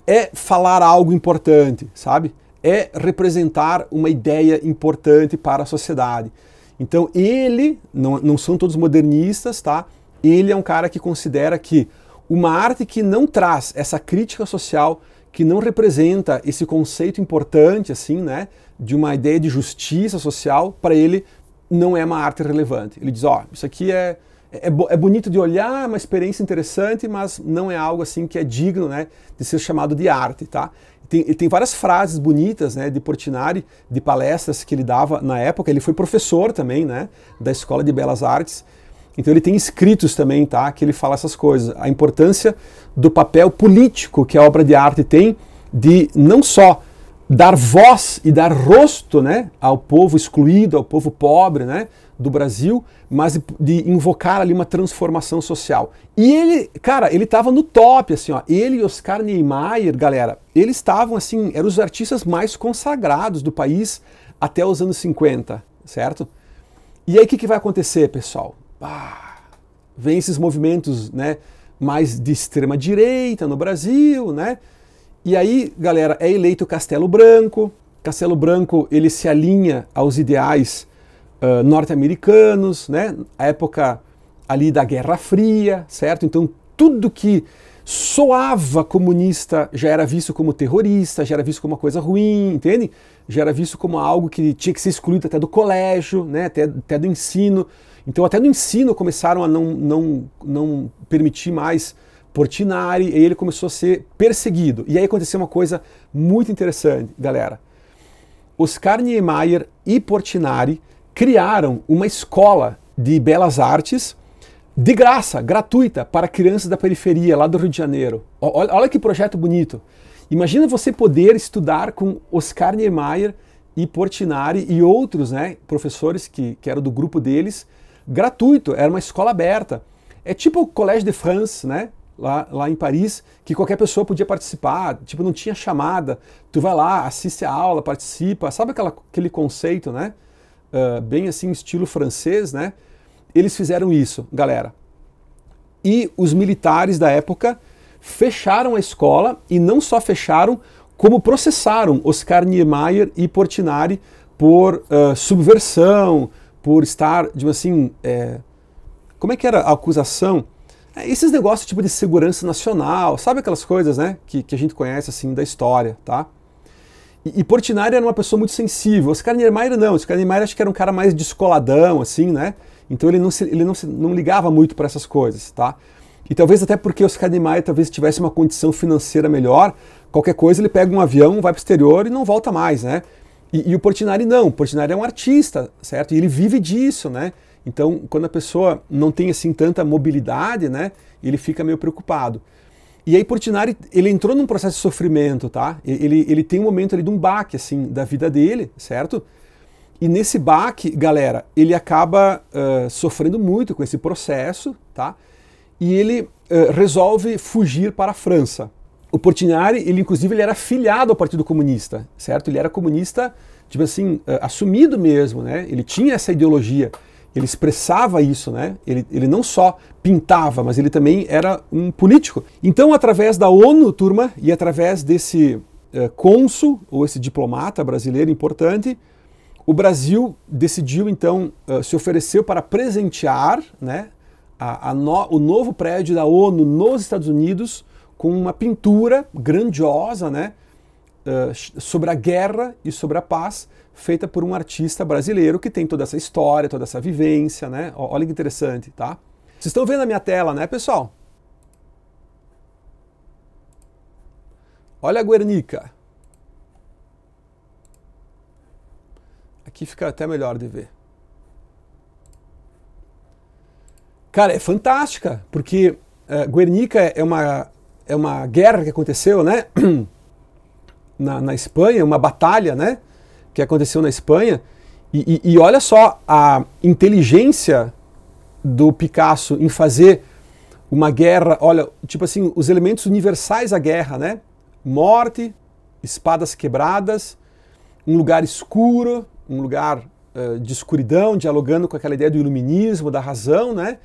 é falar algo importante, sabe? É representar uma ideia importante para a sociedade. Então ele, não, não são todos modernistas, tá? Ele é um cara que considera que uma arte que não traz essa crítica social, que não representa esse conceito importante, assim, né, de uma ideia de justiça social, para ele não é uma arte relevante. Ele diz, ó, oh, isso aqui é, é, é, bonito de olhar, é uma experiência interessante, mas não é algo assim que é digno, né, de ser chamado de arte, tá? Tem, tem várias frases bonitas, né, de Portinari, de palestras que ele dava na época. Ele foi professor também, né, da Escola de Belas Artes então ele tem escritos também, tá? Que ele fala essas coisas. A importância do papel político que a obra de arte tem de não só dar voz e dar rosto, né, ao povo excluído, ao povo pobre, né, do Brasil, mas de invocar ali uma transformação social. E ele, cara, ele estava no top, assim, ó. Ele e Oscar Niemeyer, galera, eles estavam, assim, eram os artistas mais consagrados do país até os anos 50, certo? E aí o que, que vai acontecer, pessoal? pá, vem esses movimentos né, mais de extrema direita no Brasil, né? E aí, galera, é eleito Castelo Branco. Castelo Branco ele se alinha aos ideais uh, norte-americanos, né? A época ali da Guerra Fria, certo? Então tudo que soava comunista já era visto como terrorista, já era visto como uma coisa ruim, entende? Já era visto como algo que tinha que ser excluído até do colégio, né? até, até do ensino. Então, até no ensino começaram a não, não, não permitir mais Portinari, e ele começou a ser perseguido. E aí aconteceu uma coisa muito interessante, galera. Oscar Niemeyer e Portinari criaram uma escola de belas artes de graça, gratuita, para crianças da periferia, lá do Rio de Janeiro. Olha, olha que projeto bonito. Imagina você poder estudar com Oscar Niemeyer e Portinari e outros né, professores que, que eram do grupo deles, gratuito, era uma escola aberta. É tipo o Collège de France, né? Lá, lá em Paris, que qualquer pessoa podia participar, tipo, não tinha chamada. Tu vai lá, assiste a aula, participa, sabe aquela, aquele conceito, né? Uh, bem assim, estilo francês, né? Eles fizeram isso, galera. E os militares da época fecharam a escola e não só fecharam, como processaram Oscar Niemeyer e Portinari por uh, subversão, por estar, tipo assim, é, como é que era a acusação? É, esses negócios tipo de segurança nacional, sabe aquelas coisas, né, que, que a gente conhece assim da história, tá? E, e Portinari era uma pessoa muito sensível. Oscar Niemeyer não, Oscar Niemeyer acho que era um cara mais descoladão, assim, né? Então ele não se, ele não, se, não ligava muito para essas coisas, tá? E talvez até porque Oscar Niemeyer talvez tivesse uma condição financeira melhor, qualquer coisa ele pega um avião, vai para o exterior e não volta mais, né? E, e, o Portinari não, o Portinari é um artista, certo? E ele vive disso, né? Então, quando a pessoa não tem assim tanta mobilidade, né, ele fica meio preocupado. E aí Portinari, ele entrou num processo de sofrimento, tá? Ele, ele tem um momento ali de um baque, assim, da vida dele, certo? E nesse baque, galera, ele acaba uh, sofrendo muito com esse processo, tá? E ele uh, resolve fugir para a França, o Portinari, ele inclusive ele era filiado ao Partido Comunista, certo? Ele era comunista, tipo assim, eh, assumido mesmo, né? Ele tinha essa ideologia, ele expressava isso, né? Ele, ele não só pintava, mas ele também era um político. Então, através da ONU, turma, e através desse uh, cônsul, ou esse diplomata brasileiro importante, o Brasil decidiu, então, uh, se ofereceu para presentear né, a, a no, o novo prédio da ONU nos Estados Unidos com uma pintura grandiosa, né? Eh, sobre a guerra e sobre a paz, feita por um artista brasileiro que tem toda essa história, toda essa vivência, né? Olha que interessante, tá? Vocês estão vendo a minha tela, né, pessoal? Olha a Guernica. Aqui fica até melhor de ver. Cara, é fantástica, porque uh, Guernica é, é uma é uma guerra que aconteceu, né? <clears throat> Na, na Espanha, uma batalha, né? Que aconteceu na Espanha. E, e, e olha só a inteligência do Picasso em fazer uma guerra, olha, tipo assim, os elementos universais da guerra, né? Morte, espadas quebradas, um lugar escuro, um lugar uh, de escuridão, dialogando com aquela ideia do iluminismo, da razão, né?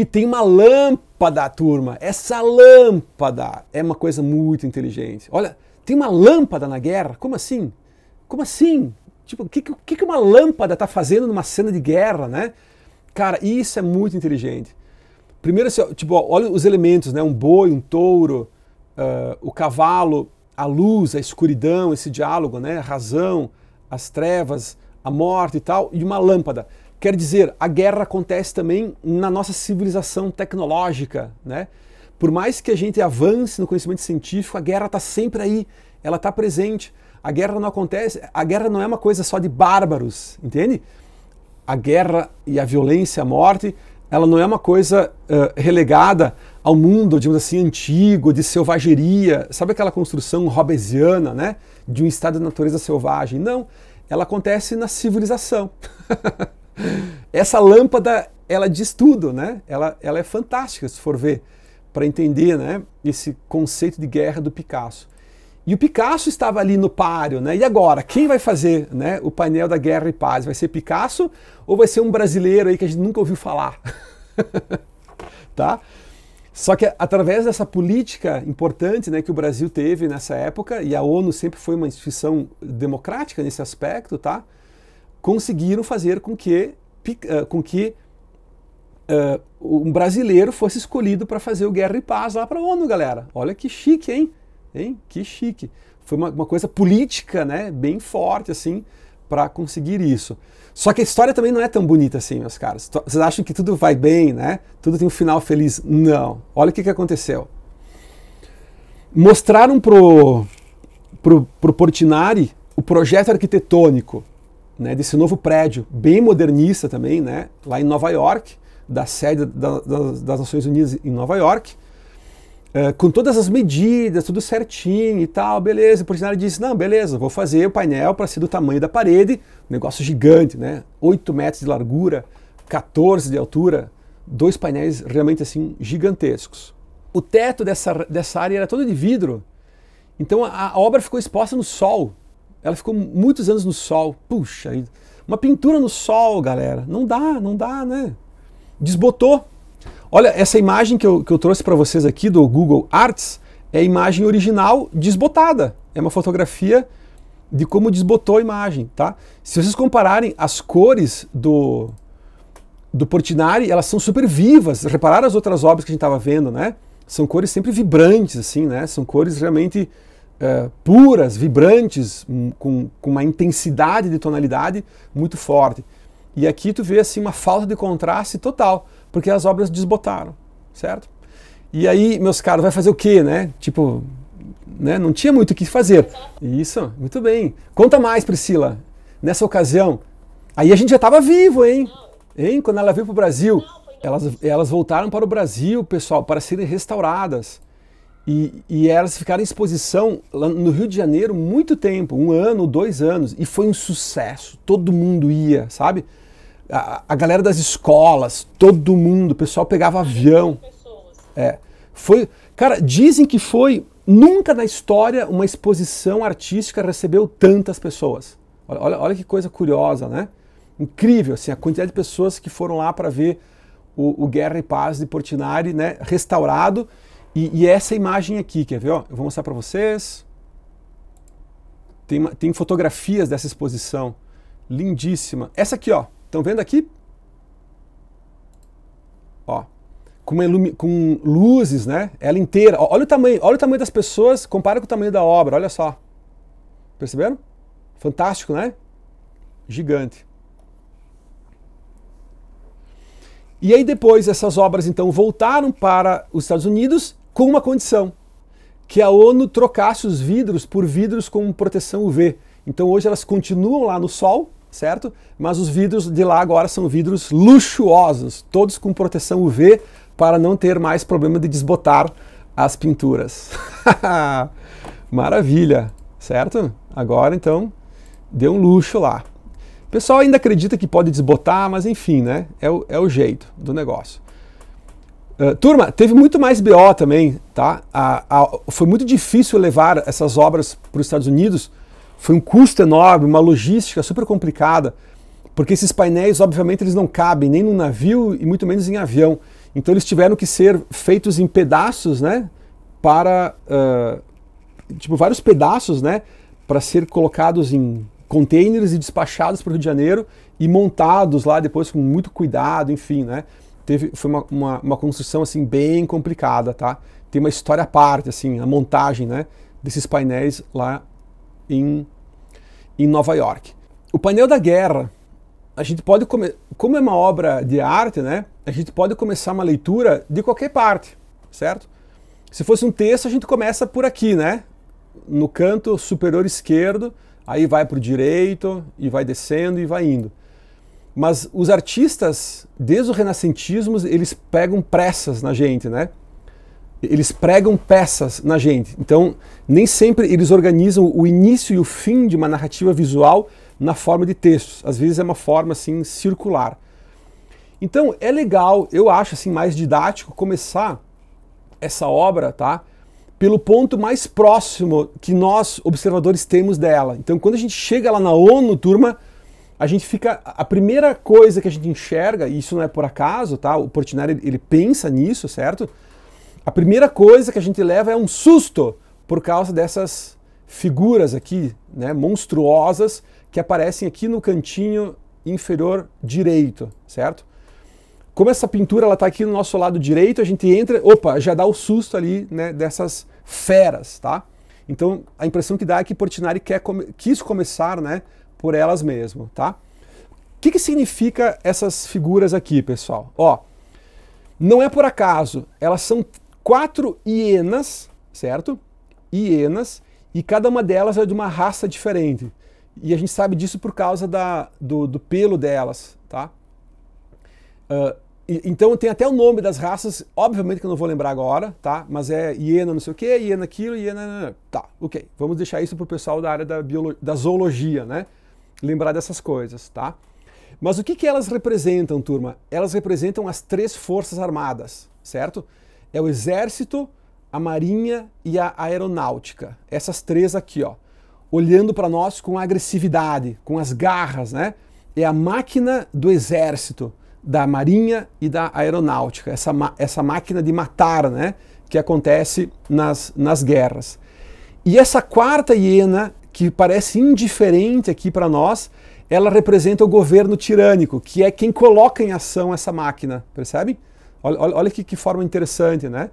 E tem uma lâmpada, turma. Essa lâmpada é uma coisa muito inteligente. Olha, tem uma lâmpada na guerra? Como assim? Como assim? Tipo, o que, que, que uma lâmpada está fazendo numa cena de guerra, né? Cara, isso é muito inteligente. Primeiro, assim, tipo, olha os elementos, né? Um boi, um touro, uh, o cavalo, a luz, a escuridão, esse diálogo, né? A razão, as trevas, a morte e tal, e uma lâmpada. Quer dizer, a guerra acontece também na nossa civilização tecnológica, né? Por mais que a gente avance no conhecimento científico, a guerra está sempre aí, ela está presente. A guerra não acontece, a guerra não é uma coisa só de bárbaros, entende? A guerra e a violência, a morte, ela não é uma coisa uh, relegada ao mundo, digamos assim, antigo, de selvageria, sabe aquela construção hobbesiana, né? De um estado de natureza selvagem. Não, ela acontece na civilização. <laughs> Essa lâmpada, ela diz tudo, né? Ela, ela é fantástica, se for ver, para entender né, esse conceito de guerra do Picasso. E o Picasso estava ali no páreo, né? E agora, quem vai fazer né, o painel da Guerra e Paz? Vai ser Picasso ou vai ser um brasileiro aí que a gente nunca ouviu falar? <laughs> tá? Só que através dessa política importante né, que o Brasil teve nessa época, e a ONU sempre foi uma instituição democrática nesse aspecto, tá? conseguiram fazer com que, eh, com que uh, um brasileiro fosse escolhido para fazer o Guerra e Paz lá para a ONU, galera. Olha que chique, hein? hein? Que chique. Foi uma, uma coisa política, né? Bem forte, assim, para conseguir isso. Só que a história também não é tão bonita assim, meus caros. Vocês acham que tudo vai bem, né? Tudo tem um final feliz. Não. Olha o que, que aconteceu. Mostraram pro, pro, pro Portinari o projeto arquitetônico né, desse novo prédio, bem modernista também, né, lá em Nova York, da sede da, da, das Nações Unidas em Nova York, uh, com todas as medidas, tudo certinho e tal, beleza. O ele disse: Não, beleza, vou fazer o painel para ser do tamanho da parede, um negócio gigante, né, 8 metros de largura, 14 de altura, dois painéis realmente assim gigantescos. O teto dessa, dessa área era todo de vidro, então a, a obra ficou exposta no sol ela ficou muitos anos no sol. Puxa, uma pintura no sol, galera. Não dá, não dá, né? Desbotou. Olha, essa imagem que eu, que eu trouxe para vocês aqui do Google Arts é a imagem original desbotada. É uma fotografia de como desbotou a imagem, tá? Se vocês compararem as cores do, do Portinari, elas são super vivas. Repararam as outras obras que a gente estava vendo, né? São cores sempre vibrantes, assim, né? São cores realmente é, puras, vibrantes, hum, com, com uma intensidade de tonalidade muito forte. E aqui tu vê assim uma falta de contraste total, porque as obras desbotaram, certo? E aí, meus caros, vai fazer o quê, né? Tipo, né? não tinha muito o que fazer. Isso, muito bem. Conta mais, Priscila, nessa ocasião. Aí a gente já estava vivo, hein? hein? Quando ela veio para o Brasil, elas, elas voltaram para o Brasil, pessoal, para serem restauradas. E, e, elas ficaram em exposição no Rio de Janeiro muito tempo um ano, dois anos e foi um sucesso. Todo mundo ia, sabe? A, a galera das escolas, todo mundo, o pessoal pegava avião. É, foi, cara, dizem que foi nunca na história uma exposição artística recebeu tantas pessoas. Olha, olha, olha que coisa curiosa, né? Incrível, assim, a quantidade de pessoas que foram lá para ver o, o Guerra e Paz de Portinari, né, restaurado e, e essa imagem aqui, quer ver? Ó? Eu vou mostrar para vocês. Tem, uma, tem fotografias dessa exposição. Lindíssima. Essa aqui, ó. Estão vendo aqui? Ó. Com, com, luzes, né? Ela inteira. Ó, olha o tamanho, olha o tamanho das pessoas, compara com o tamanho da obra, olha só. Perceberam? Fantástico, né? Gigante. E aí depois essas obras então voltaram para os Estados Unidos com uma condição, que a ONU trocasse os vidros por vidros com proteção UV. Então hoje elas continuam lá no sol, certo? Mas os vidros de lá agora são vidros luxuosos, todos com proteção UV para não ter mais problema de desbotar as pinturas. <laughs> Maravilha, certo? Agora então deu um luxo lá. O pessoal ainda acredita que pode desbotar, mas enfim, né? É o, é o jeito do negócio. Ah, turma, teve muito mais BO também, tá? A, a, foi muito difícil levar essas obras para os Estados Unidos. Foi um custo enorme, uma logística super complicada, porque esses painéis, obviamente, eles não cabem nem num navio e muito menos em avião. Então eles tiveram que ser feitos em pedaços, né? Para uh, tipo vários pedaços, né? Para ser colocados em containers e despachados para o Rio de Janeiro e montados lá depois com muito cuidado, enfim, né? teve foi uma, uma, uma, construção assim bem complicada, tá? Tem uma história à parte assim, a montagem, né, desses painéis lá em em Nova York. O painel da guerra, a gente pode come... como é uma obra de arte, né? A gente pode começar uma leitura de qualquer parte, certo? Se fosse um texto, a gente começa por aqui, né? No canto superior esquerdo, aí vai para o direito e vai descendo e vai indo. Mas os artistas, desde o renascentismo, eles pegam pressas na gente, né? Eles pregam peças na gente. Então, nem sempre eles organizam o início e o fim de uma narrativa visual na forma de textos. Às vezes é uma forma assim circular. Então, é legal, eu acho assim mais didático começar essa obra, tá? pelo ponto mais próximo que nós, observadores, temos dela. Então, quando a gente chega lá na ONU, turma, a gente fica. A primeira coisa que a gente enxerga, e isso não é por acaso, tá? O Portinari ele pensa nisso, certo? A primeira coisa que a gente leva é um susto por causa dessas figuras aqui, né, monstruosas, que aparecem aqui no cantinho inferior direito, certo? Como essa pintura ela está aqui no nosso lado direito, a gente entra, opa, já dá o susto ali, né, dessas feras, tá? Então a impressão que dá é que Portinari quer, quis começar, né, por elas mesmas, tá? O que, que significa essas figuras aqui, pessoal? Ó, não é por acaso, elas são quatro hienas, certo? Hienas, e cada uma delas é de uma raça diferente. E a gente sabe disso por causa da, do, do pelo delas, tá? Uh, e, então tem até o nome das raças, obviamente que eu não vou lembrar agora, tá? Mas é hiena não sei o que, hiena aquilo, hiena... Tá, ok. Vamos deixar isso pro pessoal da área da, biolo... da zoologia, né? lembrar dessas coisas, tá? Mas o que, que elas representam, turma? Elas representam as três forças armadas, certo? É o exército, a marinha e a aeronáutica. Essas três aqui, ó, olhando para nós com agressividade, com as garras, né? É a máquina do exército, da marinha e da aeronáutica. Essa, essa máquina de matar, né? Que acontece nas, nas guerras. E essa quarta hiena, que parece indiferente aqui para nós, ela representa o governo tirânico, que é quem coloca em ação essa máquina, percebe? Olha, olha, olha que, que, forma interessante, né?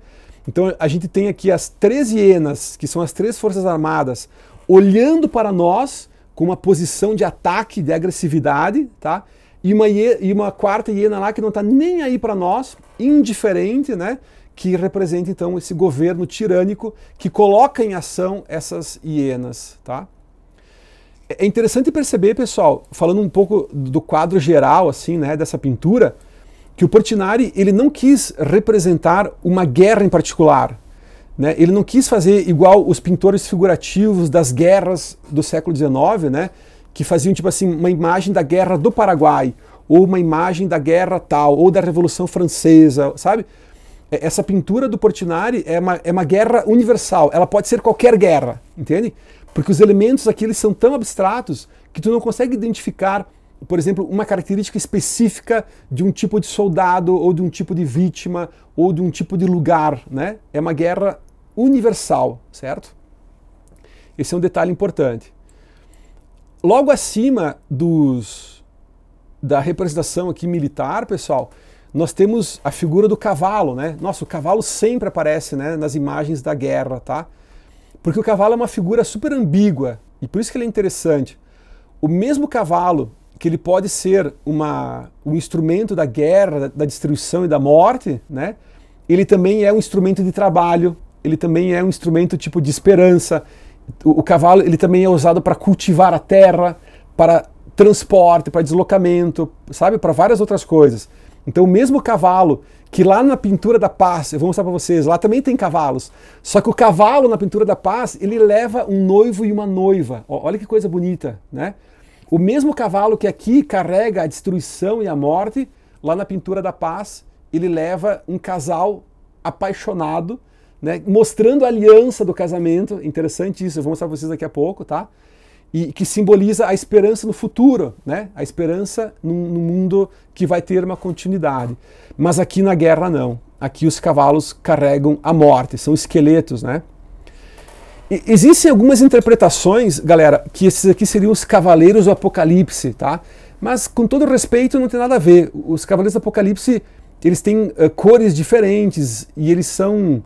Então a gente tem aqui as três hienas, que são as três forças armadas, olhando para nós com uma posição de ataque, de agressividade, tá? E uma, hiena, e uma quarta hiena lá que não está nem aí para nós, indiferente, né? que representa então esse governo tirânico que coloca em ação essas hienas, tá? É interessante perceber, pessoal, falando um pouco do quadro geral assim, né, dessa pintura, que o Portinari ele não quis representar uma guerra em particular, né? Ele não quis fazer igual os pintores figurativos das guerras do século XIX, né, que faziam tipo assim uma imagem da guerra do Paraguai ou uma imagem da guerra tal ou da Revolução Francesa, sabe? É, essa pintura do Portinari é uma, é uma guerra universal, ela pode ser qualquer guerra, entende? Porque os elementos aqui eles são tão abstratos que tu não consegue identificar, por exemplo, uma característica específica de um tipo de soldado ou de um tipo de vítima ou de um tipo de lugar, né? É uma guerra universal, certo? Esse é um detalhe importante. Logo acima dos da representação aqui militar, pessoal, nós temos a figura do cavalo, né? Nossa, o cavalo sempre aparece né, nas imagens da guerra, tá? Porque o cavalo é uma figura super ambígua e por isso que ele é interessante. O mesmo cavalo que ele pode ser uma, um instrumento da guerra, da, destruição e da morte, né? Ele também é um instrumento de trabalho, ele também é um instrumento tipo de esperança. O, o cavalo ele também é usado para cultivar a terra, para transporte, para deslocamento, sabe, para várias outras coisas. Então, o mesmo cavalo que lá na pintura da paz, eu vou mostrar para vocês, lá também tem cavalos. Só que o cavalo na pintura da paz, ele leva um noivo e uma noiva. Ó, olha que coisa bonita, né? O mesmo cavalo que aqui carrega a destruição e a morte, lá na pintura da paz, ele leva um casal apaixonado, né? mostrando a aliança do casamento. Interessante isso, eu vou mostrar para vocês daqui a pouco, tá? e que simboliza a esperança no futuro, né? a esperança num, mundo que vai ter uma continuidade. Mas aqui na guerra não. Aqui os cavalos carregam a morte, são esqueletos, né? E existem algumas interpretações, galera, que esses aqui seriam os cavaleiros do Apocalipse, tá? Mas com todo respeito não tem nada a ver. Os cavaleiros do Apocalipse, eles têm uh, cores diferentes e eles são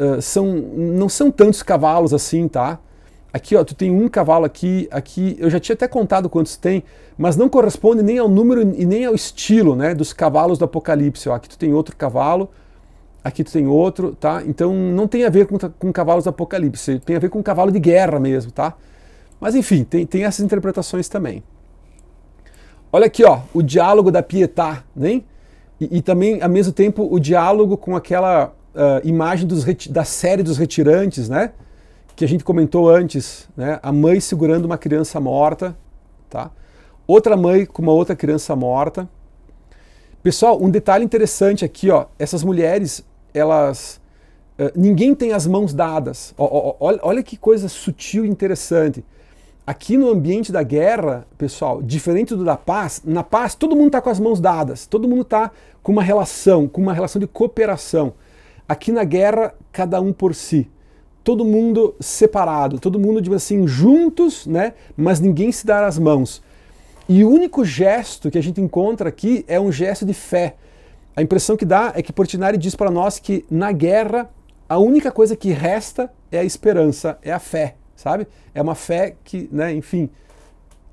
uh, são não são tantos cavalos assim, tá? Aqui, ó, tu tem um cavalo aqui, aqui. Eu já tinha até contado quantos tem, mas não corresponde nem ao número e nem ao estilo, né, dos cavalos do Apocalipse. Ó, aqui tu tem outro cavalo, aqui tu tem outro, tá? Então não tem a ver com, com cavalos do Apocalipse, tem a ver com cavalo de guerra mesmo, tá? Mas enfim, tem, tem essas interpretações também. Olha aqui, ó, o diálogo da Pietà, né? E, e também, ao mesmo tempo, o diálogo com aquela uh, imagem dos, da série dos retirantes, né? que a gente comentou antes, né? A mãe segurando uma criança morta, tá? Outra mãe com uma outra criança morta. Pessoal, um detalhe interessante aqui, ó. Essas mulheres, elas eh, ninguém tem as mãos dadas. Ó, ó, olha, olha que coisa sutil e interessante. Aqui no ambiente da guerra, pessoal, diferente do da paz, na paz todo mundo está com as mãos dadas, todo mundo está com uma relação, com uma relação de cooperação. Aqui na guerra, cada um por si todo mundo separado, todo mundo, tipo assim, juntos, né? Mas ninguém se dar as mãos. E o único gesto que a gente encontra aqui é um gesto de fé. A impressão que dá é que Portinari diz para nós que na guerra a única coisa que resta é a esperança, é a fé, sabe? É uma fé que, né, enfim,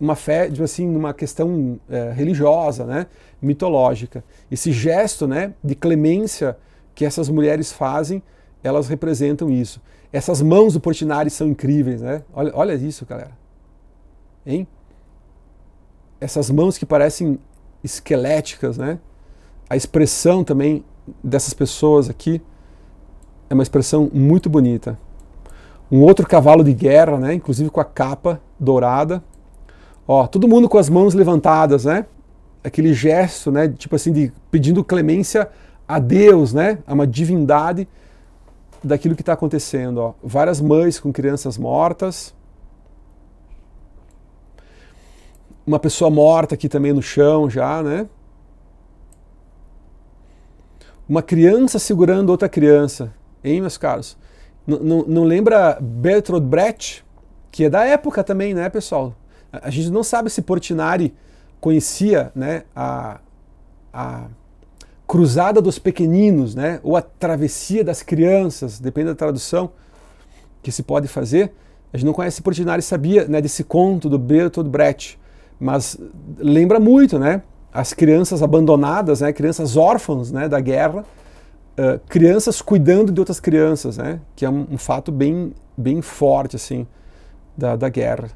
uma fé, tipo assim, numa questão é, religiosa, né, mitológica. Esse gesto, né, de clemência que essas mulheres fazem, elas representam isso. Essas mãos do Portinari são incríveis, né? Olha, olha isso, galera. Hein? Essas mãos que parecem esqueléticas, né? A expressão também dessas pessoas aqui é uma expressão muito bonita. Um outro cavalo de guerra, né? Inclusive com a capa dourada. Ó, todo mundo com as mãos levantadas, né? Aquele gesto, né? Tipo assim, de pedindo clemência a Deus, né? A uma divindade daquilo que está acontecendo. Ó. Várias mães com crianças mortas. Uma pessoa morta aqui também no chão já, né? Uma criança segurando outra criança. Hein, meus caros? não lembra Bertrand Brecht? Que é da época também, né, pessoal? A, a gente não sabe se Portinari conhecia né, a, a Cruzada dos Pequeninos, né? ou a Travessia das Crianças, depende da tradução que se pode fazer. A gente não conhece por e sabia né, desse conto do Bertolt Brecht, mas lembra muito, né? As crianças abandonadas, né? crianças órfãs né, da guerra, uh, crianças cuidando de outras crianças, né? que é um, um fato bem, bem forte assim da, da guerra.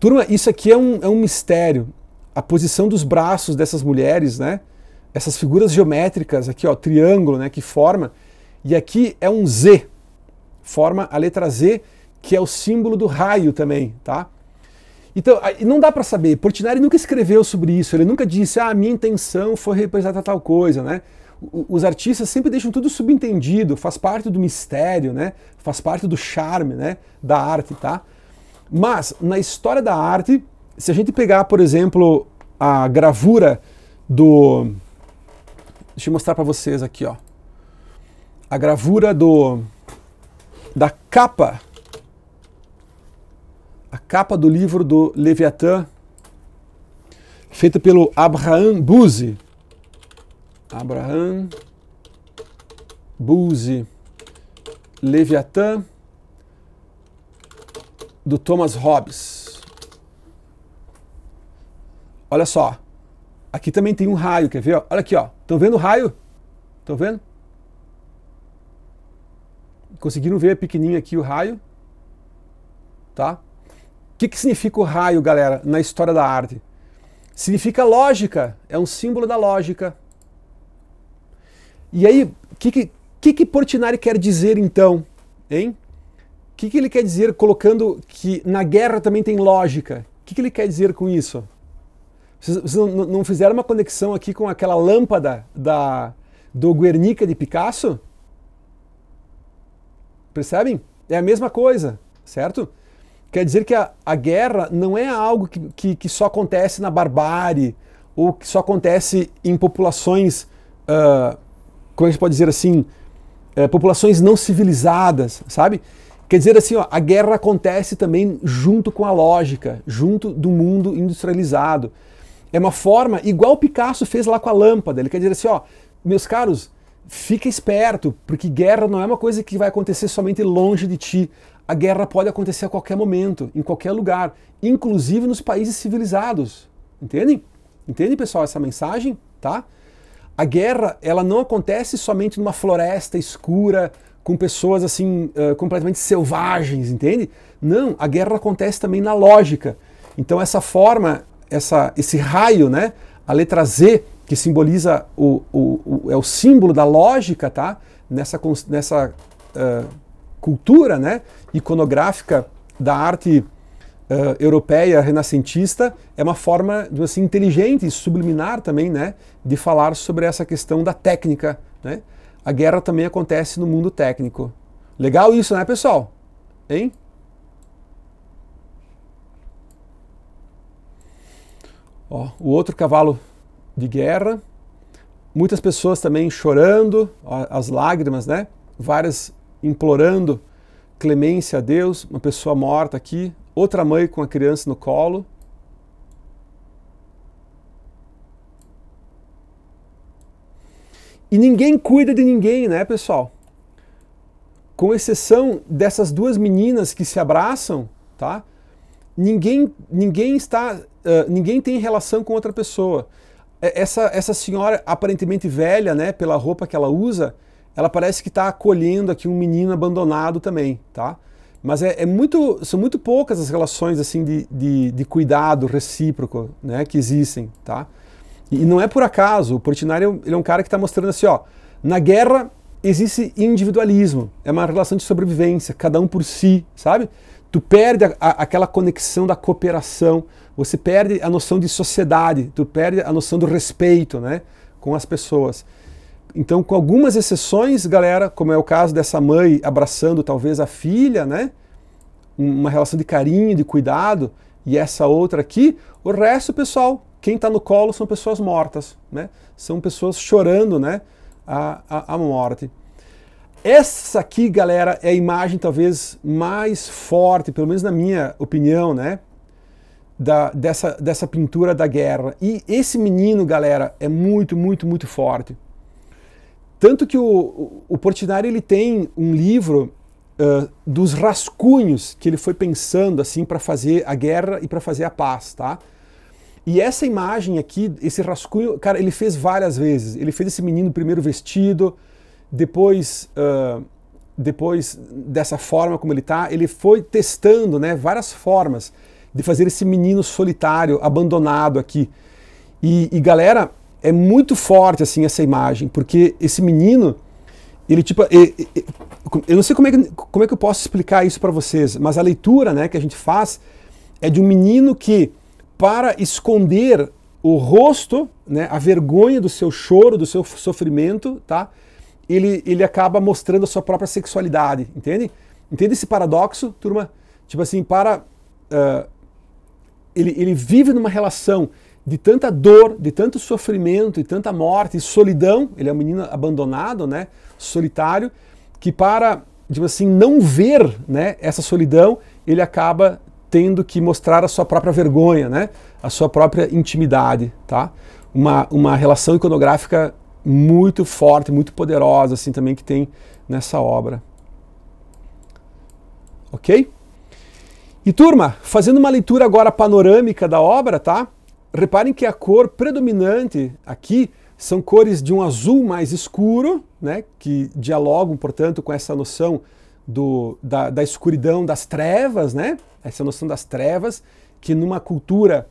Turma, isso aqui é um, é um mistério. A posição dos braços dessas mulheres, né? essas figuras geométricas aqui, ó, triângulo, né, que forma, e aqui é um Z, forma a letra Z, que é o símbolo do raio também, tá? Então, não dá para saber. Portinari nunca escreveu sobre isso. Ele nunca disse, ah, minha intenção foi representar tal coisa, né? Os artistas sempre deixam tudo subentendido, faz parte do mistério, né? Faz parte do charme, né? Da arte, tá? Mas na história da arte, se a gente pegar, por exemplo, a gravura do Deixa eu mostrar para vocês aqui, ó. A gravura do da capa a capa do livro do Leviatã feita pelo Abraham Buzi. Abraham Buzi Leviatã do Thomas Hobbes. Olha só. Aqui também tem um raio, quer ver? Olha aqui, ó. Estão vendo o raio? Estão vendo? Conseguiram ver pequenininho aqui o raio? Tá? O que, que significa o raio, galera, na história da arte? Significa lógica, é um símbolo da lógica. E aí, o que, que, que, que Portinari quer dizer então? Hein? O que, que ele quer dizer colocando que na guerra também tem lógica? O que, que ele quer dizer com isso? Vocês, não, não fizeram uma conexão aqui com aquela lâmpada da, do Guernica de Picasso? Percebem? É a mesma coisa, certo? Quer dizer que a, a guerra não é algo que, que, que, só acontece na barbárie ou que só acontece em populações, uh, como a é gente pode dizer assim, uh, populações não civilizadas, sabe? Quer dizer assim, ó, a guerra acontece também junto com a lógica, junto do mundo industrializado. É uma forma igual o Picasso fez lá com a lâmpada. Ele quer dizer assim, ó, meus caros, fica esperto, porque guerra não é uma coisa que vai acontecer somente longe de ti. A guerra pode acontecer a qualquer momento, em qualquer lugar, inclusive nos países civilizados. Entendem? Entendem, pessoal, essa mensagem, tá? A guerra, ela não acontece somente numa floresta escura, com pessoas assim uh, completamente selvagens, entende? Não, a guerra acontece também na lógica. Então essa forma essa, esse raio, né? A letra Z, que simboliza o, o, o é o símbolo da lógica, tá? Nessa, nessa uh, cultura, né? Iconográfica da arte uh, europeia renascentista, é uma forma assim, inteligente e subliminar também, né? De falar sobre essa questão da técnica, né? A guerra também acontece no mundo técnico. Legal isso, né, pessoal? Hein? Ó, o outro cavalo de guerra. Muitas pessoas também chorando, ó, as lágrimas, né? Várias implorando clemência a Deus. Uma pessoa morta aqui. Outra mãe com a criança no colo. E ninguém cuida de ninguém, né, pessoal? Com exceção dessas duas meninas que se abraçam, tá? ninguém, ninguém está, uh, ninguém tem relação com outra pessoa. É, essa, essa senhora aparentemente velha, né, pela roupa que ela usa, ela parece que está acolhendo aqui um menino abandonado também, tá? Mas é, é muito, são muito poucas as relações assim de, de, de, cuidado recíproco, né, que existem, tá? E não é por acaso, o Portinari é ele é um cara que está mostrando assim, ó, na guerra existe individualismo, é uma relação de sobrevivência, cada um por si, sabe? tu perde a, a, aquela conexão da cooperação, você perde a noção de sociedade, tu perde a noção do respeito né, com as pessoas. Então, com algumas exceções, galera, como é o caso dessa mãe abraçando talvez a filha, né? Uma relação de carinho, de cuidado, e essa outra aqui, o resto, pessoal, quem está no colo são pessoas mortas, né? São pessoas chorando, né? A, a, a morte. Essa aqui, galera, é a imagem talvez mais forte, pelo menos na minha opinião, né? Da, dessa, dessa pintura da guerra. E esse menino, galera, é muito, muito, muito forte. Tanto que o, o, o Portinari ele tem um livro uh, dos rascunhos que ele foi pensando assim para fazer a guerra e para fazer a paz, tá? E essa imagem aqui, esse rascunho, cara, ele fez várias vezes. Ele fez esse menino primeiro vestido, depois, uh, depois dessa forma como ele está, ele foi testando né, várias formas de fazer esse menino solitário, abandonado aqui. E, e, galera, é muito forte assim essa imagem, porque esse menino, ele tipo, ele, ele, eu não sei como é, que, como é que eu posso explicar isso para vocês, mas a leitura, né, que a gente faz é de um menino que para esconder o rosto, né, a vergonha do seu choro, do seu sofrimento, tá? ele, ele acaba mostrando a sua própria sexualidade, entende? Entende esse paradoxo, turma? Tipo assim, para. Uh, ele, ele vive numa relação de tanta dor, de tanto sofrimento, e tanta morte, e solidão. Ele é um menino abandonado, né? Solitário, que para, tipo assim, não ver, né? Essa solidão, ele acaba tendo que mostrar a sua própria vergonha, né? A sua própria intimidade, tá? Uma, uma relação iconográfica muito forte, muito poderosa assim também que tem nessa obra. OK? E turma, fazendo uma leitura agora panorâmica da obra, tá? Reparem que a cor predominante aqui são cores de um azul mais escuro, né, que dialogam, portanto, com essa noção do, da, da, escuridão, das trevas, né? Essa noção das trevas, que numa cultura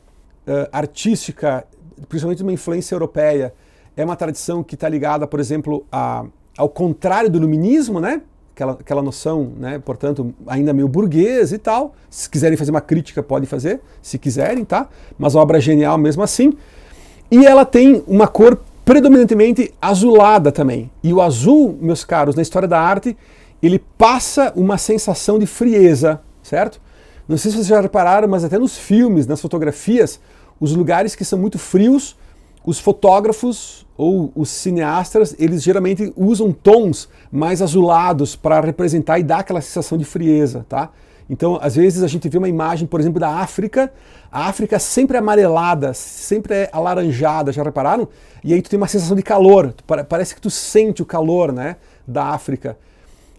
uh, artística, principalmente uma influência europeia, é uma tradição que está ligada, por exemplo, a, ao contrário do iluminismo, né? Aquela, aquela noção, né? portanto, ainda meio burguesa e tal. Se quiserem fazer uma crítica, podem fazer, se quiserem, tá? Mas obra é genial mesmo assim. E ela tem uma cor predominantemente azulada também. E o azul, meus caros, na história da arte, ele passa uma sensação de frieza, certo? Não sei se vocês já repararam, mas até nos filmes, nas fotografias, os lugares que são muito frios, os fotógrafos ou os cineastas, eles geralmente usam tons mais azulados para representar e dar aquela sensação de frieza, tá? Então, às vezes a gente vê uma imagem, por exemplo, da África, a África sempre é amarelada, sempre é alaranjada, já repararam? E aí tu tem uma sensação de calor, parece que tu sente o calor, né, da África.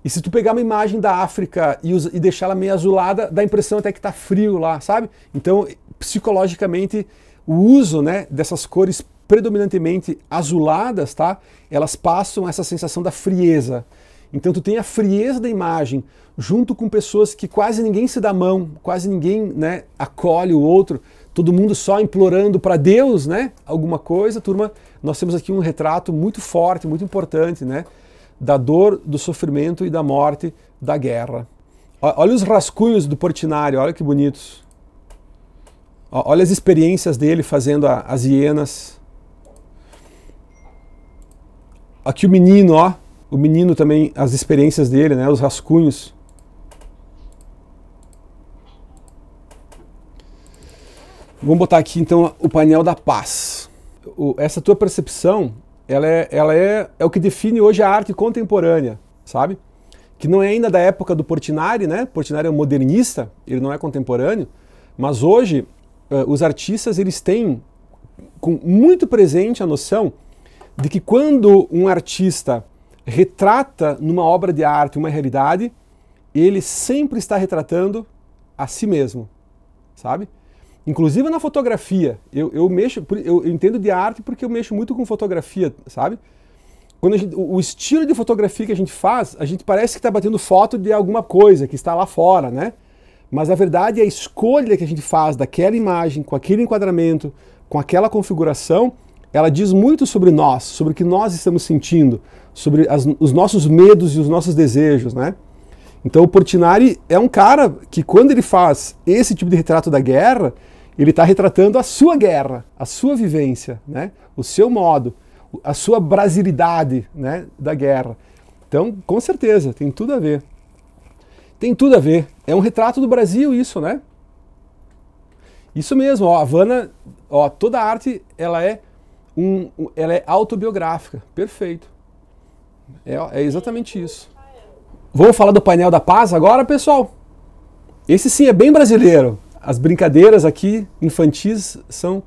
E se tu pegar uma imagem da África e, e deixar ela meio azulada, dá a impressão até que tá frio lá, sabe? Então, psicologicamente, o uso, né, dessas cores predominantemente azuladas, tá? Elas passam essa sensação da frieza. Então tu tem a frieza da imagem junto com pessoas que quase ninguém se dá mão, quase ninguém, né, acolhe o outro, todo mundo só implorando para Deus, né, alguma coisa. Turma, nós temos aqui um retrato muito forte, muito importante, né, da dor, do sofrimento e da morte da guerra. Olha os rascunhos do Portinari, olha que bonitos. Olha as experiências dele fazendo as hienas. Aqui o menino, ó. O menino também, as experiências dele, né? Os rascunhos. Vamos botar aqui então o painel da paz. O, essa tua percepção, ela, é, ela é, é o que define hoje a arte contemporânea, sabe? Que não é ainda da época do Portinari, né? Portinari é um modernista, ele não é contemporâneo, mas hoje eh, os artistas eles têm com muito presente a noção de que quando um artista retrata numa obra de arte uma realidade, ele sempre está retratando a si mesmo, sabe? Inclusive na fotografia, eu, eu mexo, eu, entendo de arte porque eu mexo muito com fotografia, sabe? Quando gente, o estilo de fotografia que a gente faz, a gente parece que está batendo foto de alguma coisa que está lá fora, né? Mas a verdade é a escolha que a gente faz daquela imagem, com aquele enquadramento, com aquela configuração, ela diz muito sobre nós, sobre o que nós estamos sentindo, sobre as, os nossos medos e os nossos desejos, né? Então o Portinari é um cara que quando ele faz esse tipo de retrato da guerra, ele está retratando a sua guerra, a sua vivência, né? O seu modo, a sua brasilidade, né? Da guerra. Então, com certeza, tem tudo a ver. Tem tudo a ver. É um retrato do Brasil isso, né? Isso mesmo, ó, Havana, ó, toda a arte ela é um, um, ela é autobiográfica. Perfeito. É, é exatamente isso. Vamos falar do painel da paz agora, pessoal? Esse sim é bem brasileiro. As brincadeiras aqui infantis são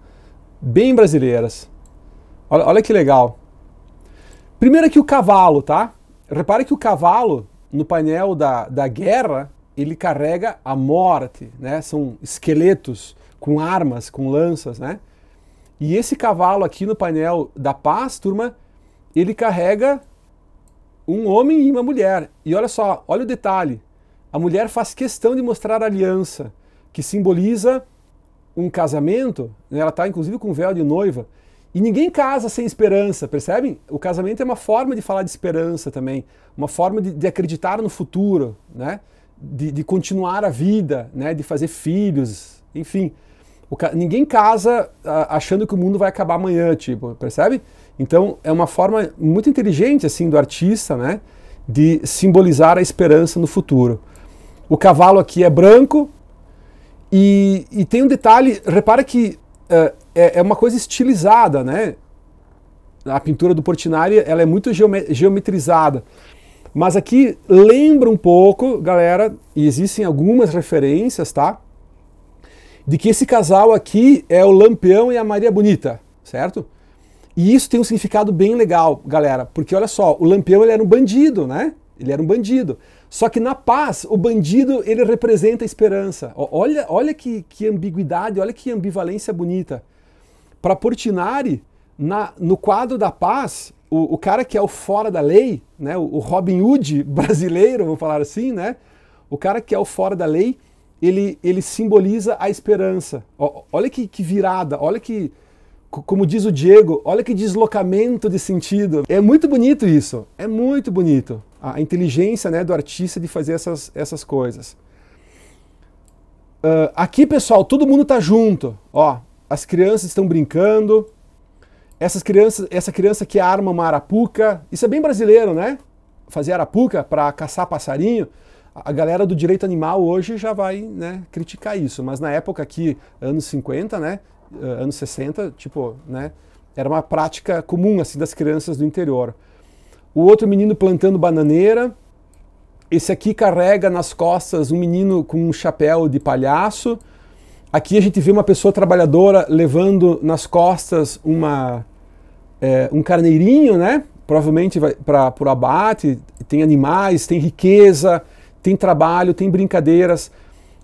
bem brasileiras. Olha, olha que legal. Primeiro aqui o cavalo, tá? Repare que o cavalo, no painel da, da guerra, ele carrega a morte, né? São esqueletos com armas, com lanças, né? E esse cavalo aqui no painel da paz, turma, ele carrega um homem e uma mulher. E olha só, olha o detalhe. A mulher faz questão de mostrar a aliança, que simboliza um casamento. Né? Ela está inclusive com um véu de noiva. E ninguém casa sem esperança, percebem? O casamento é uma forma de falar de esperança também, uma forma de, de acreditar no futuro, né? De, de continuar a vida, né? De fazer filhos, enfim ca... Ninguém casa achando que o mundo vai acabar amanhã, tipo, percebe? Então é uma forma muito inteligente assim do artista, né, de simbolizar a esperança no futuro. O cavalo aqui é branco e, e tem um detalhe. Repara que uh, é, é uma coisa estilizada, né? A pintura do Portinari ela é muito geometrizada. Mas aqui lembra um pouco, galera, e existem algumas referências, tá? de que esse casal aqui é o Lampião e a Maria Bonita, certo? E isso tem um significado bem legal, galera, porque olha só, o Lampião ele era um bandido, né? Ele era um bandido. Só que na paz, o bandido ele representa a esperança. Olha, olha que, que ambiguidade, olha que ambivalência bonita. Para Portinari, na, no quadro da paz, o, o, cara que é o fora da lei, né, o Robin Hood <laughs> brasileiro, vamos falar assim, né? O cara que é o fora da lei, ele, ele simboliza a esperança. Olha que, que virada, olha que, como diz o Diego, olha que deslocamento de sentido. É muito bonito isso, é muito bonito. A inteligência né, do artista de fazer essas, essas coisas. Uh, aqui, pessoal, todo mundo tá junto. Ó, as crianças estão brincando. Essas crianças, essa criança que arma uma arapuca, isso é bem brasileiro, né? Fazer arapuca para caçar passarinho a galera do direito animal hoje já vai né, criticar isso, mas na época aqui, anos 50, né, eh, anos 60, tipo, né, era uma prática comum assim das crianças do interior. O outro menino plantando bananeira, esse aqui carrega nas costas um menino com um chapéu de palhaço. Aqui a gente vê uma pessoa trabalhadora levando nas costas uma, é, um carneirinho, né? Provavelmente para o abate. Tem animais, tem riqueza, tem trabalho, tem brincadeiras.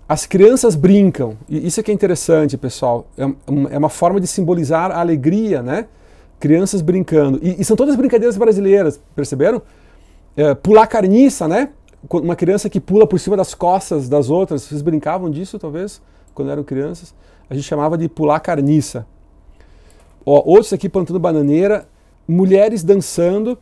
As crianças brincam, e isso é que é interessante, pessoal. É, é uma forma de simbolizar a alegria, né? Crianças brincando. E, e são todas brincadeiras brasileiras, perceberam? É, pular carniça, né? Uma criança que pula por cima das costas das outras. Vocês brincavam disso, talvez, quando eram crianças? A gente chamava de pular carniça. Ó, outros aqui plantando bananeira, mulheres dançando